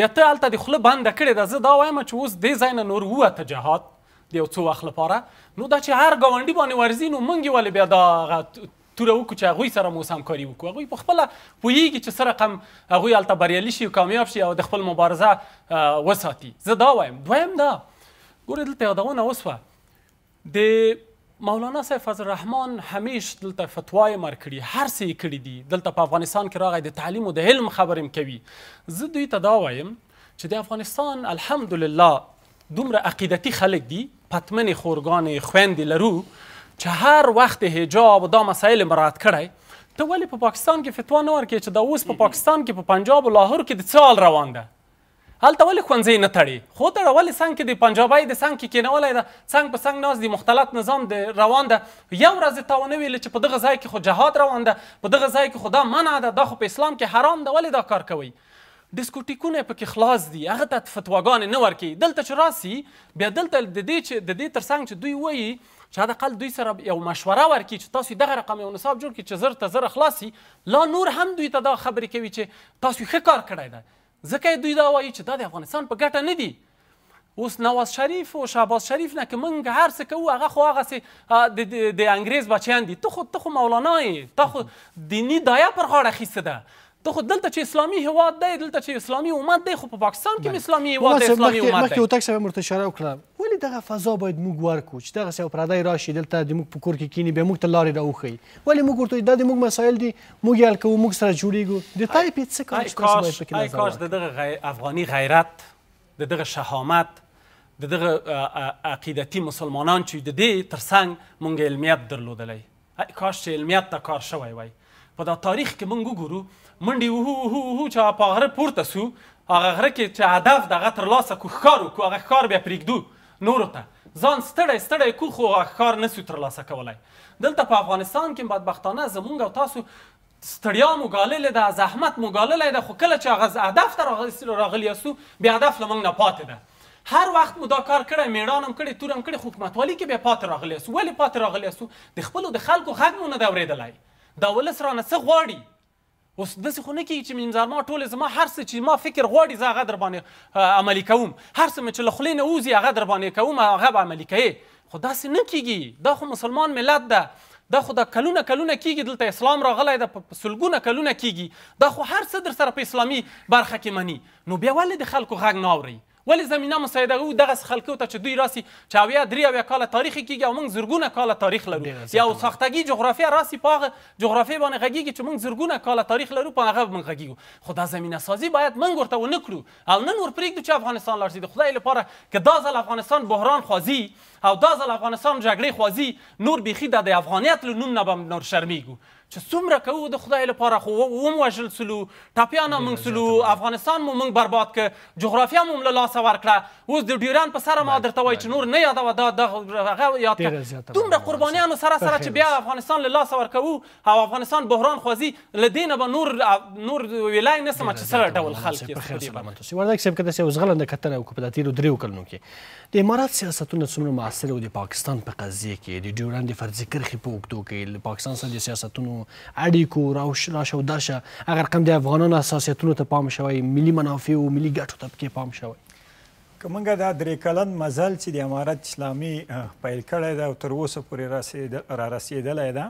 Speaker 2: بیا ته هلته د خوله بنده کړې ده زه دا وایم چې اوس دې ځای نه نور ووته جهاد د یو څو وخت لپاره نو دا چې هر ګاونډي باندې ورځي نو موږ یې ولې بیا دا توره وکړو چې هغوی سره مو اوس همکاري وکړو هغوی پخپله پوهیږي چې څه رقم هغوی هلته بریالي شي او کامیاب شي او د خپل مبارزه وساتي زه دا وایم دویم دا ګورې دلته یادونه وسوه د مولانا صاحب فضل الرحمن همیش دلته فتوای مر کړي هر څه یې کړي دي دلته په افغانستان کې راغی د تعلیم او د علم خبر هم کوي زه دوی ته دا وایم چې د افغانستان الحمدلله دومره عقیدتي خلک دي پتمن خورګان خویندې لرو چې هر وخت حجاب او دا مسایل مراعات کړی ته ولې په پا پاکستان کې فتوا نه ورکوې چې دا اوس په پا پاکستان کې په پا پنجاب او لاهور کې د څه روان ده هلته ولې ښوونځي نه تړي خو تړولې څنګ کې د پنجابۍ د څنګ کې کینولی ده څنګ په څنګ ناست دی مختلط نظام د روان ده یو ورځ یې تا ونه ویلې چې په دغه ځای کې خو جهاد روان ده په دغه ځای کې خو دا منع ده دا خو په اسلام کې حرام ده ولې دا کار کوئ ډیسکوټیکونه پکې خلاص دي هغه ته فتواګانې نه ورکوي دلته چې راسي بیا دلته د دې چې د دې تر څنګ چې دوی وایي چې حداقل دوی سره یو مشوره ورکړي چې تاسو دغه رقم یو نصاب جوړ کړي چې زر ته زر خلاصي لا نور هم دوی ته دا خبرې کوي چې تاسو ښه کار کړی دی ځکه دوی دا وایي چې دا د افغانستان په ګټه نه دی اوس نواز شریف او شهباز شریف نه که موږ هر څه کوو هغه خو هغسې د انګریز بچیان دي ته خو ته خو مولانا یې تا خو دیني دایه پر غاړه اخیستې ده ته خو دلته چې اسلامي هواد دی دلته چې اسلامي امت دی خو په پاکستان کې اسلامي هواد دی اسلامي امت دی مخکې
Speaker 1: هوتک صاحب ورته اشاره وکړه ولې دغه فضا باید موږ ورکړو چې دغسې یو پردی راشي دلته د موږ په کور کې کینی بیا موږ ته لارې راوښیي ولې موږ ورته دا د موږ مسایل دي موږ یې حل کوو موږ سره جوړیږو د تایپ یې څه کار چې تاسو باید پکې نظر کاش
Speaker 2: د دغه افغاني غیرت د دغه شهامت د دغه عقیدتي مسلمانان چې د دې ترڅنګ مونږ علمیت درلودلی کاش چې علمیت ته کار شوی وای په دا تاریخ کې موږ وګورو منډې وهو وهو وهو چې هغه په غره پورته سو هغه غره کې چې هدف د هغه ترلاسه کړو ښکار وکړو هغه ښکار بیا پرېږدو نورو ته ځان ستړی ستړی کو خو هغه ښکار نسو ترلاسه کولی دلته په افغانستان کې بدبختانه زمونږ او تاسو ستړیا مو ګاللې ده زحمت مو ګاللی ده خو کله چې هغه هدف ته راغلی یاستو بیا هدف له موږ نه پاتې ده هر وخت مو دا کار کړی میړانم کړی تورم کړی حکومتوالي کې بیا پاتې راغلی یاستو ولې پاتې راغلی یاستو د خپلو د خلکو غږ مو نه ده اورېدلی دا ولس رانه څه غواړي اوس داسې خو نه کېږي چې میم زرما ټول زما هر څه چې ما فکر غواړي زه هغه در باندې عملي کوم هر څه مې چې له خولې نه ووځي هغه در باندې کوم هغه به عملي کوې خو داسې نه کېږي دا خو مسلمان ملت ده دا خو د کلونه کلونه کیږي دلته اسلام راغلی ده په سلګونه کلونه کیږي دا خو هر څه در سره په اسلامي برخه کې مني نو بیا ولې د خلکو غږ نه اورئ ولی زمینه مساعده او دغه خلکو ته چې دوی راسي چې اویا درې اویا کاله تاریخ کیږي او موږ زرګونه کاله تاریخ لرو یا ساختګي جغرافیه راسي پاغه جغرافیه باندې غږیږي چې موږ زرګونه کاله تاریخ لرو په هغه موږ غږیږو خو دا زمینه سازي باید موږ ورته ونه کړو او نن ور پرېږدو چې افغانستان لارسي د خدای لپاره که دا ځل افغانستان بحران خوازي او دا ځل افغانستان جګړې خوازي نور بیخي د افغانیت له نوم نه به نور شرمیږو چې څومره کوو د خدای لپاره خو وم وژل سلو ټاپیانه موږ سلو افغانستان مو موږ برباد که جغرافیا مو له لاسه ورکړه اوس د ډیوران په سره ما درته وایي چې نور نه یادوه دا هغه یاد کړه دومره قربانیانو سره سره چې بیا افغانستان له لاسه ورکوو او افغانستان بحران خوځي له دې نه به نور نور ویلای نه سمه چې سره ډول خلک یې په دې
Speaker 1: باندې وردک صاحب کده اوس غلنده کتنه او په تیرو دریو کلونو کې د امارات سیاستونه څومره موثر او د پاکستان په قضیه کې د ډیوران د فرضي کرخې په وکټو کې پاکستان سره د سیاستونو اړیکو راوش راشه او درشه اگر کم د افغانانو اساسیتونو ته پام شوی ملي منافع او ملي ګټو ته پکې پام شوی
Speaker 3: کومنګ دا درې کلن مزل چې د امارت اسلامي پیل کړی دا تر اوسه پورې رسیدل را رسیدلې ده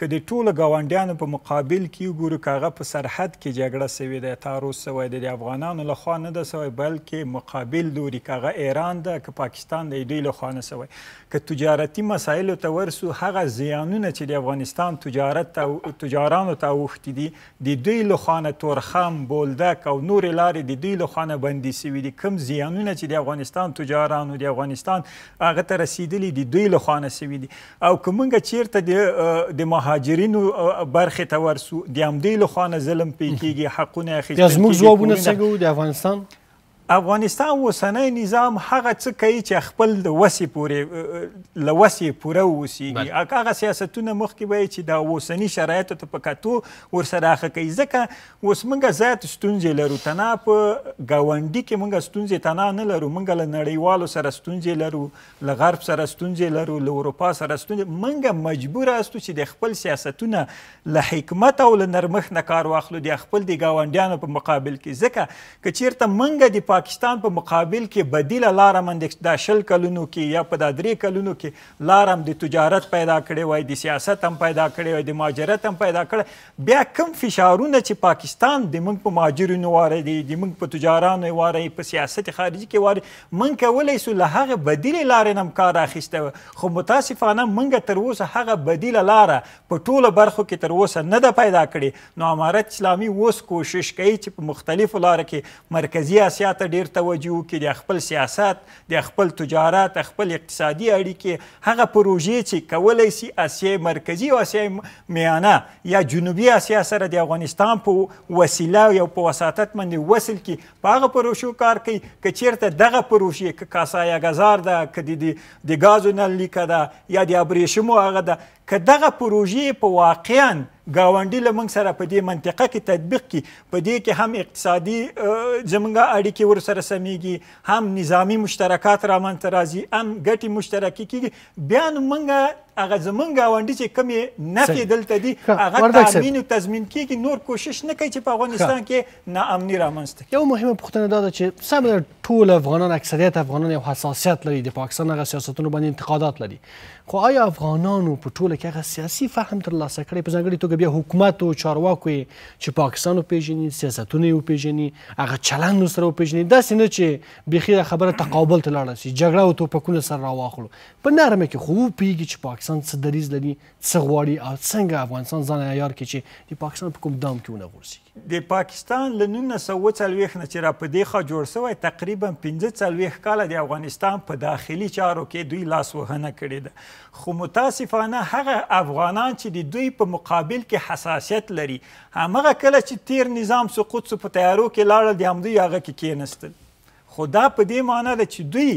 Speaker 3: که د ټولو ګاونډیانو په مقابل کې وګورو که هغه په سرحد کې جګړه سوې ده تعرض سوی دی د افغانانو لخوا نه ده سوی بلکې مقابل لوري که هغه ایران ده که پاکستان د دوی لخوا نه سوی که تجارتي مسایلو ته ورسو هغه زیانونه چې د افغانستان تجارت ته تجارانو ته اوښتي دي د دوی لخوا نه تورخم بولدک او نورې لارې د دوی لخوا نه بندې سوي دي کوم زیانونه چې د افغانستان تجارانو د افغانستان هغه ته رسېدلي د دوی لخوا نه سوي دي او که موږ چېرته د مهاجرینو برخه ته ورسو د همدې لخوا ظلم پی کیږي حقونه اخیستل کیږي زموږ ځوابونه څنګه د افغانستان افغانستان اوسنۍ نظام هغه څه کوي چې خپل د وسې پورې له وسې پوره اوسیږي هغه سیاستونه مخکې وایي چې د اوسني شرایطو ته په کتو ورسره اخه کوي ځکه اوس موږ زیات ستونزې لرو تنا په ګاونډي کې موږ ستونزې تنا نه لرو موږ له نړیوالو سره ستونزې لرو له غرب سره ستونزې لرو له اروپا سره ستونزې موږ مجبور یاستو چې د خپل سیاستونه له حکمت او له نرمښت نه کار واخلو د خپل د ګاونډیانو په مقابل کې ځکه که چیرته موږ د پاکستان په مقابل کې بدیل لار هم د شل کلونو کې یا په درې کلونو کې لار هم د تجارت پیدا کړي وای د سیاست هم پیدا کړي وای د مهاجرت هم پیدا کړي بیا کم فشارونه چې پاکستان د موږ په مهاجرینو واره دي د موږ په تجارانو واره په سیاست خارجي کې واره موږ کولی سو له هغه بدیل لارې نه کار اخیسته خو متاسفانه موږ تر اوسه هغه بدیل لار په ټوله برخو کې تر اوسه نه ده پیدا کړې نو امارت اسلامي اوس کوشش کوي چې په مختلفو لارو کې مرکزی اسیا ته ته ډیر توجه وکړي د خپل سیاست د خپل تجارت خپل اقتصادي اړیکې هغه پروژې چې کولی سي آسیای مرکزي او آسیای میانه یا جنوبي آسیا سره د افغانستان په وسیله او په وساطت باندې وصل کړي په هغه پروژو کار کوي که چیرته دغه پروژې که کاسایا ګزار ده که د ګازو نل لیکه ده یا د ابریښمو هغه ده که دغه پروژې په واقعا گاونډي له موږ سره په دې منطقه کې تطبیق کی په دې کې هم اقتصادي زمونږه اړیکې ورسره سمیږي هم نظامی مشترکات رامنځته راځي هم ګټې مشترکې کیږي بیا نو موږ هغه زمونږ غونډي چې کمی نفي دلته دي هغه تضمین او تضمین کیږي نور کوشش نه کوي چې په افغانستان کې ناامني رامنځته
Speaker 1: یو مهمه پوښتنه دا ده چې سم ټول افغانان اکثریت افغانان یو حساسیت لري د پاکستان هغه سیاستونو باندې انتقادات لري خو آیا افغانانو په ټوله کې هغه سیاسي فهم تر لاسه کړی په ځانګړي توګه بیا حکومت او چارواکو چې پاکستان پیژني سیاستونه یې پیژني هغه چلند سره پیژني دا سینه چې بخیر خبره تقابل ته لاړ شي جګړه او توپکونه سره راواخلو په نرمه کې خو پیږي چې پاکستان پاکستان څه دریز لري څه غواړي او څنګه افغانستان ځان عیار کړي چې د پاکستان په کوم دام کې ونه
Speaker 3: غورځي د پاکستان له 1940 نه چې را پدې خا جوړ شوی تقریبا 15 کال د افغانستان په داخلي چارو کې دوی لاس وهنه کړې ده خو متاسفانه هغه افغانان چې د دوی په مقابل کې حساسیت لري همغه کله چې تیر نظام سقوط سو په تیارو کې لاړل د همدوی هغه کې کېنستل خو دا په دې معنی ده چې دوی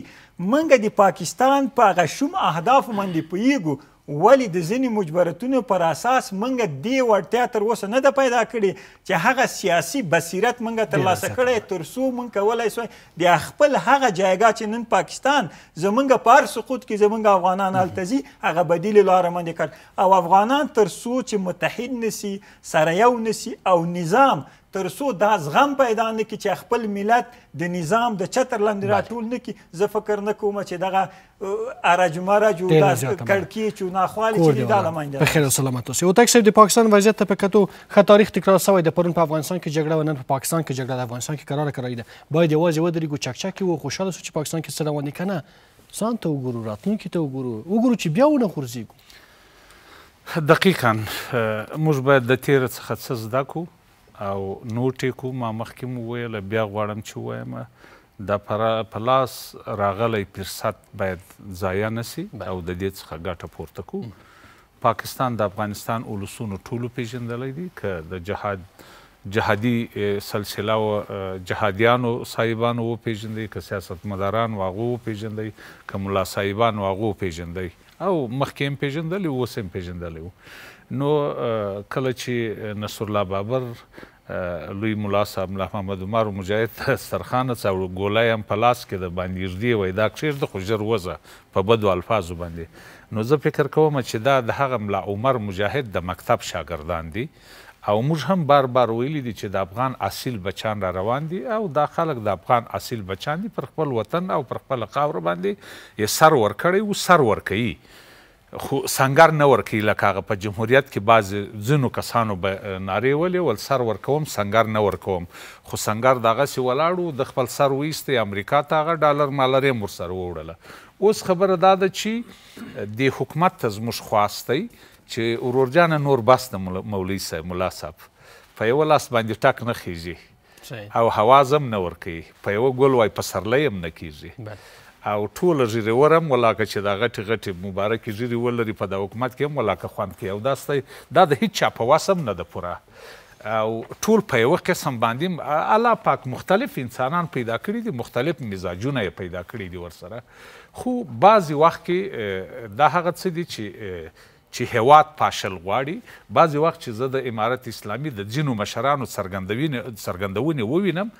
Speaker 3: منګه د پاکستان په پا هغه شوم اهدافو باندې پوهیږو ولې د ځینې مجبورتونو پر اساس منګه دې وړتیا تر اوسه نه ده پیدا کړې چې هغه سیاسي بصیرت منګه ترلاسه کړی تر څو موږ کولی سو د خپل هغه جایګاه چې نن پاکستان زمونږ په هر سقوط کې زمونږ افغانان هلته ځي هغه بدیلې لاره باندې کړ او افغانان تر څو چې متحد نسی سره یو نسی او نظام ترسو دا زغم پیدا نه کی چې خپل ملت د نظام د چتر لاندې راټول نه کی زه فکر نه کوم چې دغه اراجمارا جو دا کړکی چې ناخوالي چې د لمنځه په خیر
Speaker 1: سلامت اوسئ او تاسو د پاکستان وضعیت ته پکتو خه تاریخ تکرار شوی د پرون په افغانستان کې جګړه ونن په پاکستان کې جګړه د افغانستان کې قرار کړی ده باید یوازې ودرې ګو چکچکه وو خوشاله شو چې پاکستان کې سره ونی کنه ځان ته وګورو راتلونکي ته وګورو وګورو چې بیا ونه خورځي
Speaker 4: دقیقا موږ باید د تیر څخه څه زده کوو او نور ټکو ما مخکې مو ویل بیا غواړم چې وایم دا په لاس راغلی فرصت باید ضایع نسی او د دې څخه ګټه پورته کو پاکستان د افغانستان اولسونو ټولو پیژندلی دي که د جهاد جهادي سلسله او جهادیانو صاحبانو وپیژندئ که سیاستمداران واغو وپیژندئ که ملا صاحبان واغو وپیژندئ او مخکې هم پیژندلی اوس هم پیژندلی وو نو کله چې نصر الله بابر لوی ملا صاحب الله محمد عمر مجاهد سرخانه څاو ګولای هم په لاس کې د باندې ږدي وای دا کښېږده خو ژر وځه په بدو الفاظو باندې نو زه فکر کوم چې دا د هغه ملا عمر مجاهد د مکتب شاګردان دي او موږ هم بار بار ویلی دي چې د افغان اصیل بچان را روان دي او دا خلک د افغان اصیل بچان دي پر خپل وطن او پر خپل خاور باندې یې سر ورکړی او سر ورکوي خو سنګر نه ورکوي لکه هغه په جمهوریت کې بعضې ځینو کسانو به نارې ولې ول سر ورکوم سنګر نه ورکوم خو سنګر دغسې ولاړو د خپل سر وایستی امریکا ته هغه ډالر مالرې هم ورسره ووړله اوس خبره دا ده چې د حکومت ته زموږ خواست چې ورورجانه نور بس د مولوي صاحب ملا صاحب په یوه لاس باندې ټاک نه خیږي او حوازم نه ورکوي په یوه ګل وای پسرلی هم نه کیږي او ټوله ژیرې ورم ولاکه چې دا غټې غټې مبارکې ژیرې ولري په دا حکومت کې هم ولاکه خوند کوي او داستی دا د هیڅ چا په وس هم نه ده پوره او ټول په یوه قسم باندې الله پاک مختلف انسانان پیدا کړي دي مختلف مزاجونه یې پیدا کړي دي ورسره خو بعضی وخت کې دا هغه څه دي چې چې هیواد پاشل غواړي بعضی وخت چې زه د امارت اسلامي د ځینو مشرانو څرګندونې ووینم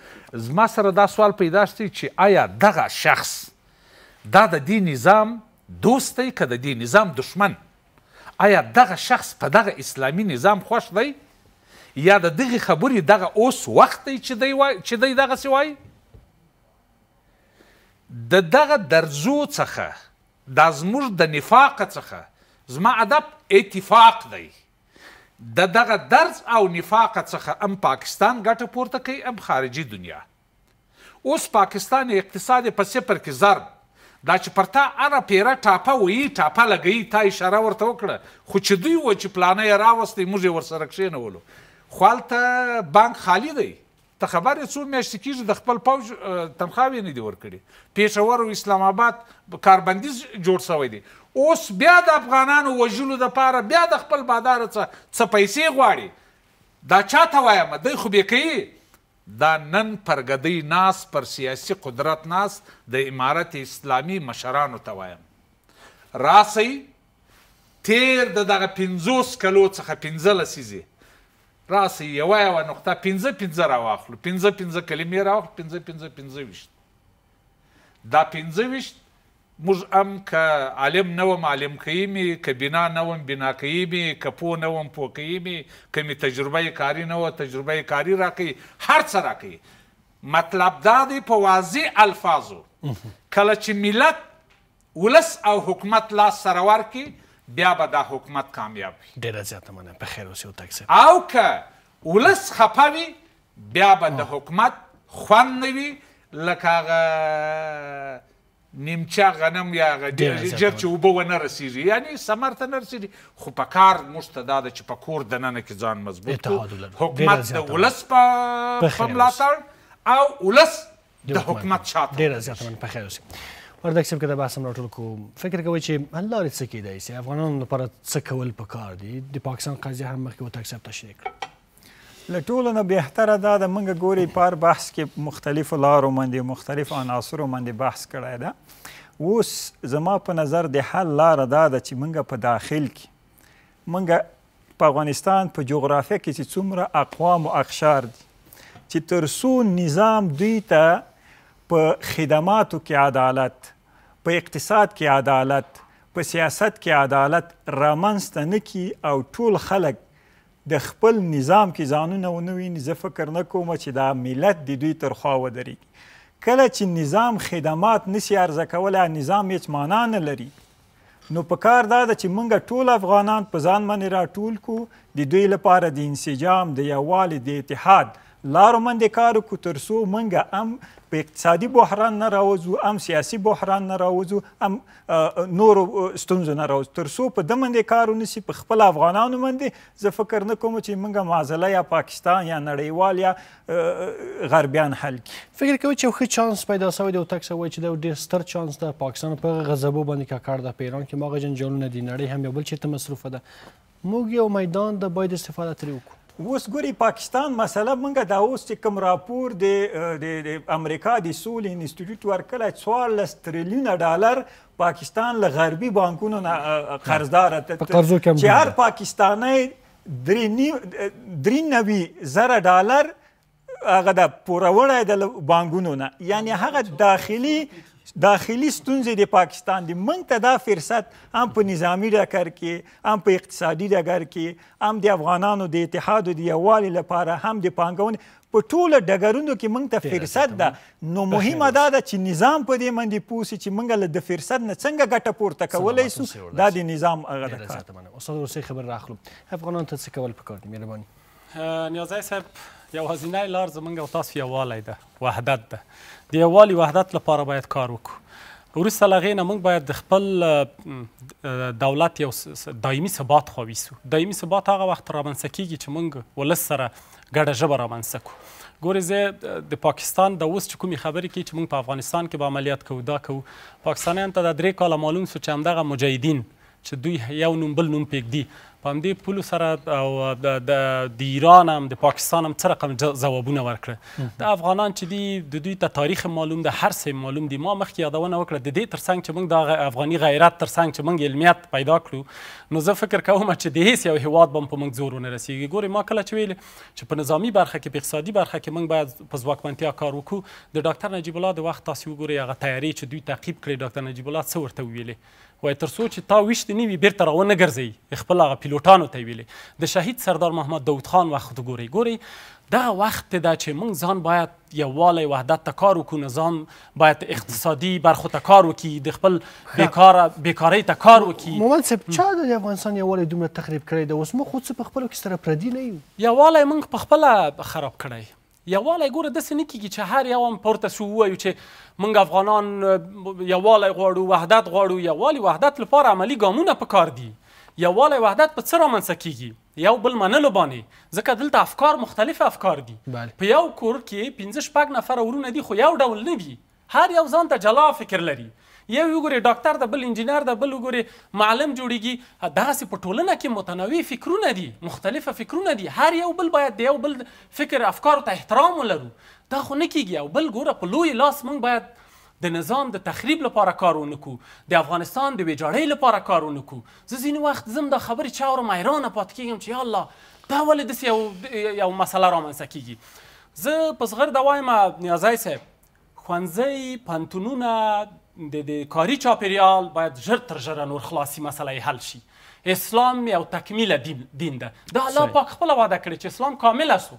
Speaker 4: زما سره دا سوال پیدا شي چې آیا دغه شخص دا د دې نظام دوست دی که د دې نظام دشمن آیا دغه شخص په دغه اسلامي نظام خوښ دی یا د دغې خبرې دغه اوس وخت دی چې دی چې دی دغسې وایي د دغه درزو څخه دا زموږ د نفاق څخه زما ادب اتفاق دی د دغه درز او نفاق څخه ام پاکستان ګټه پورته کوي ام خارجي دنیا اوس پاکستان اقتصاد په صفر کې ضرب دا چې پر تا اره پیره ټاپه وایي ټاپه لګوي تا اشاره ورته وکړه خو چې دوی و چې پلانه یې راوستی موږ یې ورسره کښېنولو خو هلته بانک خالي دی ته خبر یې څو میاشتې کېږي د خپل پوج تنخواوې نه دي ورکړي پېښور او اسلام آباد کاربندیز جوړ سوی دی اوس بیا د افغانانو وژلو دپاره بیا د خپل بادار څه څه پیسې غواړي دا چا ته وایم دی خو بې کوي دا نن پر ګدۍ ناس پر سیاسي قدرت ناس د امارت اسلامی مشرانو ته وایم راسئ تیر د دغه پنځوس کلو څخه پنځه لسیزې راسئ یوه یوه نقطه پنځه پنځه راواخلو پنځه پنځه کلمې راواخلو پنځه پنځه پنځه ویشت دا پنځه ویشت موږ هم که عالم نه وم عالم کوي مې که بنا نه وم بنا کوي مې که پوه نه وم پوه کوي مې که مې تجربه کاري نه وه تجربه کاري راکوي هر څه راکوي مطلب دا دی په واضح الفاظو کله چې ملت ولس او حکومت لاس سره ورکړي بیا به دا حکومت کامیاب وي ډېره زیاته مننه په خیر اوسې تکسر او که ولس خفه وي بیا به د حکومت خوند نه وي لکه هغه نیمچه غنم یا ډېر ژر چې اوبه ونه رسېږي یعنې ثمر ته نه رسېږي خو په کار موږ ته دا ده چې په کور دننه کې ځان مضبوط حکومت د ولس په ملاتړ او ولس
Speaker 1: د حکومت شاته ډېره زیاته مننه په خیر اوسئ وردک صاحب که دا بحث هم راټول کړو فکر کوئ چې حل لارې څه کیدای سي افغانانو لپاره څه کول پکار دي د پاکستان قضیه هم مخکې هوتک صاحب تشریح کړه
Speaker 3: لټول نه بهتره دا د منګه ګوري پار بحث کې مختلف لارو باندې مختلف عناصرو باندې بحث کړای دا اوس زما په نظر د حل لار دا ده چې منګه په داخل کې منګه په افغانستان په جغرافیه کې چې څومره اقوام او اقشار دي چې ترسو نظام دوی ته په خدماتو کې عدالت په اقتصاد کې عدالت په سیاست کې عدالت رامنځته نه کی او ټول خلک د خپل نظام کې ځانونه ونه ویني زه فکر نه کوم چې دا ملت د دوی تر خوا ودرېږي کله چې نظام خدمات نسی عرضه کوله نظام هیڅ معنا نه لري نو په کار دا ده چې موږ ټول افغانان په ځان باندې راټول کو د دوی لپاره د انسجام د یووالي د اتحاد لارو مندې کار کو ترسو منګه ام په اقتصادي بحران نه راوځو ام سیاسي بحران نه راوځو ام نور ستونزو نه راوځو ترسو په دمندې کارو نسی په خپل افغانانو باندې زه فکر نه کوم چې منګه معزله یا پاکستان یا نړیوال یا غربیان حل کی فکر کوم چې خو چانس پیدا شوی دی او تک شوی چې
Speaker 1: دا ډیر ستر چانس ده پاکستان په غزبو باندې کا کار ده په ایران کې ماغه جنجالونه دي نړۍ هم یو بل چیرته
Speaker 3: مصروفه ده موږ یو میدان د باید استفاده ترې وکړو اوس ګوري پاکستان مسله مونږه دا اوس چې کوم راپور د د امریکا د سول انسټیټیوټ ورکړل 14 تریلیونه ډالر پاکستان له غربي بانکونو نه قرضدار چې هر پاکستانی درې نوي زره ډالر هغه د پوروړی د بانکونو نه یعنی هغه داخلي داخلي ستونزې د پاکستان دي موږ ته دا فرصت هم په نظامی ډګر کې هم په اقتصادي ډګر کې هم د افغانانو د اتحاد او د یووالي لپاره هم د پانګونې په ټوله ډګرونو کې موږ ته فرصت ده نو مهمه دا ده چې نظام په دې باندې پوه سي چې موږ له د فرصت نه څنګه ګټه پورته کولی سو دا د نظام هغه ده استاد ورسې خبر راخلو افغانانو ته څه کول پکار دي
Speaker 2: مهرباني نیازی صاحب یوازینی لار زموږ او تاسو یووالی ده وحدت ده د یووالي وحدت لپاره باید کار وکړو وروسته له هغې نه موږ باید د خپل دولت یو دایمي ثبات خواویسو دایمي ثبات هغه وخت رامنځته کیږي چې موږ ولس سره ګډه ژبه رامنځته کړو ګورې زه د پاکستان د اوس چې کومې خبرې کوي چې موږ په افغانستان کې به عملیات کوو دا کوو پاکستانیان ته د درې کاله معلوم سو چې همدغه مجاهدین چې دوی یو نوم بل نوم پېږدي په همدې پولو سره او د ایران هم د پاکستان هم څه رقم ځوابونه ورکړه د افغانان چې دي د دوی ته تاریخ معلوم ده هر څه معلوم دي ما مخکې یادونه وکړه د دې ترڅنګ چې موږ د افغاني غیرت ترڅنګ چې موږ علمیت پیدا کړو نو زه فکر کوم چې د هیڅ یو هیواد به په موږ زور ونه رسیږي ګوري ما کله چې ویل چې په نظامی برخه کې په اقتصادي برخه کې موږ باید په ځواکمنتیا کار وکړو د ډاکټر نجیب الله د وخت تاسو وګورئ هغه تیاری چې دوی تعقیب کړی ډاکټر نجیب الله څه ورته ویلي وای تر څو چې تا ویشتې نه وي بیرته راونه ګرځئ خپل هغه پیلوټانو ته یې ویلې د شهید سردار محمد داود خان وخت ګورئ ګورئ دغه وخت دا چې موږ ځان باید یووالی وحدت ته کار وکړو نظام باید اقتصادي برخو ته کار وکړي د خپل بیکاره بیکارۍ ته کار وکړي مومن صاحب
Speaker 1: چا د افغانستان یووالی دومره تخریب کړی دی اوس موږ خو څه په خپلو کې سره پردي نه یو
Speaker 2: یووالی موږ پخپله خراب کړی یووالی ګوره داسې نه کیږي چې هر یو هم پورته سو ووایو چې موږ افغانان یووالی غواړو وحدت غواړو یووالی وحدت لپاره عملی ګامونه پکار دي یووالی وحدت په څه رامنځته کیږي یو بل منلو باندې ځکه دلته افکار مختلف افکار دي په یو کور کې پنځه شپږ نفره ورونه دي خو یو ډول نه دي هر یو ځان ته جلا فکر لري یو وګوري ډاکټر د بل انجینر د بل وګوري معلم جوړیږي داسې په ټولنه کې متنوع فکرونه دي مختلفه فکرونه دي هر یو بل باید د یو بل فکر افکار ته احترام ولرو دا خو نه کیږي او بل ګوره په لوی لاس موږ باید د نظام د تخریب لپاره کار ونکو د افغانستان د ویجاړۍ لپاره کار ونکو زه ځینې وخت زم د خبرې چا اورم حیرانه پاتې کیږم چې یا الله دا ولې داسې یو یو مسله رامنځته کیږي زه په زغر د وایم نیازی صاحب ښوونځی پانتونونه د د کاري چاپیریال باید ژر تر ژره نور خلاصي مسله حل شي اسلام یو تکمیل دین, دین ده دا الله پاک خپل وعده کړی چې اسلام کامل سو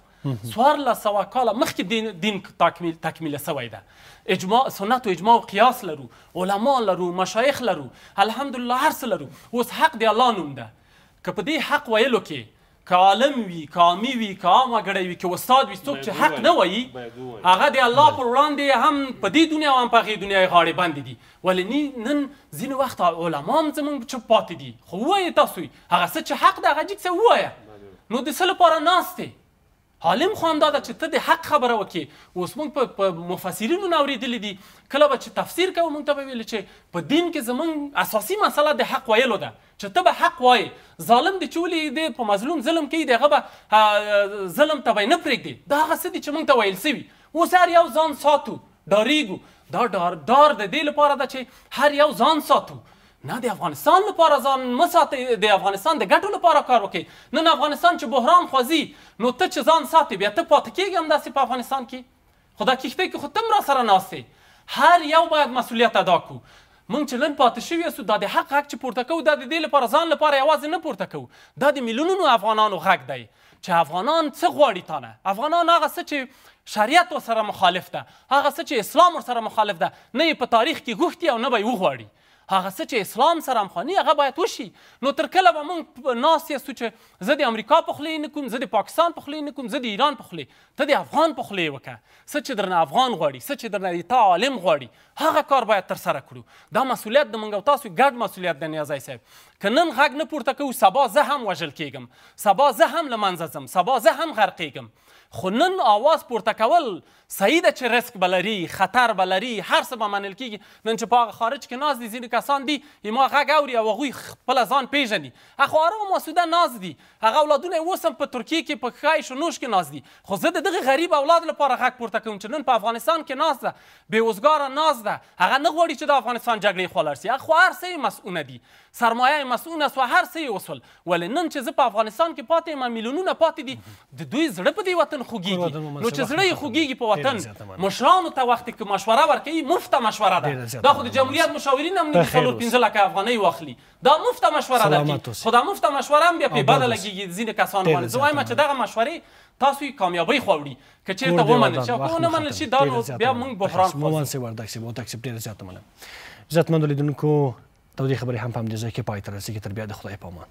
Speaker 2: سوارله سوه کاله مخکې دین دین تکمیل تکمیله سوی ده اجماع سنت او اجماع او قیاس لرو علما لرو مشایخ لرو الحمدلله هر څه لرو اوس حق دی الله نوم ده که په دې حق ویلو کې کالم وي کامی وي کام غړی وي کې استاد وي څوک چې حق نه وایي هغه د الله پر وړاندې هم په دې دنیا او په هغې دنیا غاړې باندې دي ولې نن ځینې وخت علما هم زموږ چوپ پاتې دي خو ووایې تاسو هغه څه چې حق ده هغه جګ څه ووایه نو د څه لپاره ناست حالم خو همدا ده چې ته د حق خبره وکې اوس موږ په مفسرینو نه اورېدلی دي کله به چې تفسیر کوو موږ ته به ویل چې په دین کې زموږ اساسي مسله د حق ویلو ده چې ته به حق وایي ظالم دی چې ولې دی په مظلوم ظلم کوي د هغه به ظلم ته به یې نه پرېږدي دا هغه څه دي چې موږ ته ویل سوي اوس هر یو ځان ساتو ډارېږو دا ډار ډار د دې لپاره ده چې هر یو ځان ساتو نه د افغانستان لپاره ځان مساتې د افغانستان د ګټو لپاره کار وکړي نن افغانستان چې بحران خوځي نو ته چې ځان ساتې بیا ته پاتې کېږي همداسې په افغانستان کې خدا کښته کې خو ته هم را سره ناست هر یو باید مسؤلیت ادا کړو مونږ چې نن پاتې شوي یاستو دا د حق حق چې پورته کوو دا د دې لپاره ځان لپاره یوازې نه پورته کوو دا د میلیونونو افغانانو غږ دی چې افغانان څه غواړي تانه افغانان هغه څه چې شریعت ورسره مخالف ده هغه څه چې اسلام ورسره مخالف ده نه یې په تاریخ کې غوښتي او نه به یې وغواړي هغه څه چې اسلام سره همخواني هغه باید وشي نو تر کله به موږ ناست یاستو چې زه د امریکا په خولې نه کوم زه د پاکستان په خولې نه کوم زه د ایران په خولې ته د افغان په خولې وکړه څه چې درنه افغان غواړي څه چې درنه تا عالم غواړي هغه کار باید ترسره کړو دا مسؤلیت د موږ او تاسو ګډ مسؤلیت دی نیازی صاحب که نن غږ نه پورته کوو سبا زه هم وژل کیږم سبا زه هم له منځه ځم سبا زه هم غرقیږم خو نن اواز پورته کول صحیح ده چې ریسک به لري خطر به لري هر څه به منل کیږي نن چې په هغه خارج کې ناز دي ځینې کسان دي ما غږ اوري او هغوی خپله ځان پیژني خو ارام آسوده ناز دي هغه اولادونه یې اوس هم په ترکیې کې په ښه شنوش کې ناز دي خو زه د دغه غریب اولاد لپاره غږ پورته کوم چې نن په افغانستان کې ناز ده بې وزګاره ناز ده هغه نه غواړي چې د افغانستان جګړې خولاړ شي هغه خو هر څه یې مسؤونه دي سرمایه مسؤول سو هر څه وسول ولې نن چې زه په افغانستان کې پاتې ما میلیونونه پاتې دي د دوی زړه په دې وطن خوګيږي نو چې زړه یې خوګيږي په وطن مشرانو ته وخت کې مشوره ورکوي مفته مشوره ده دا خو د جمهوریت مشاورین هم نه څلور پنځه لکه افغانۍ واخلي دا مفته مشوره ده خو دا مفته مشوره هم بیا په بده لګيږي ځینې کسان باندې زه وایم چې دغه مشورې تاسو کامیابی خوړی که چیرته ومنل شي او نه منل شي دا نو بیا موږ بحران خوښ
Speaker 1: مومن سي وردک سي بہت اکسپټ ډیر زیات مننه عزتمن لیدونکو دا دیگه خبرې هم په همدې ځای کې پای ته رسېږي تر بیا د خدای پامان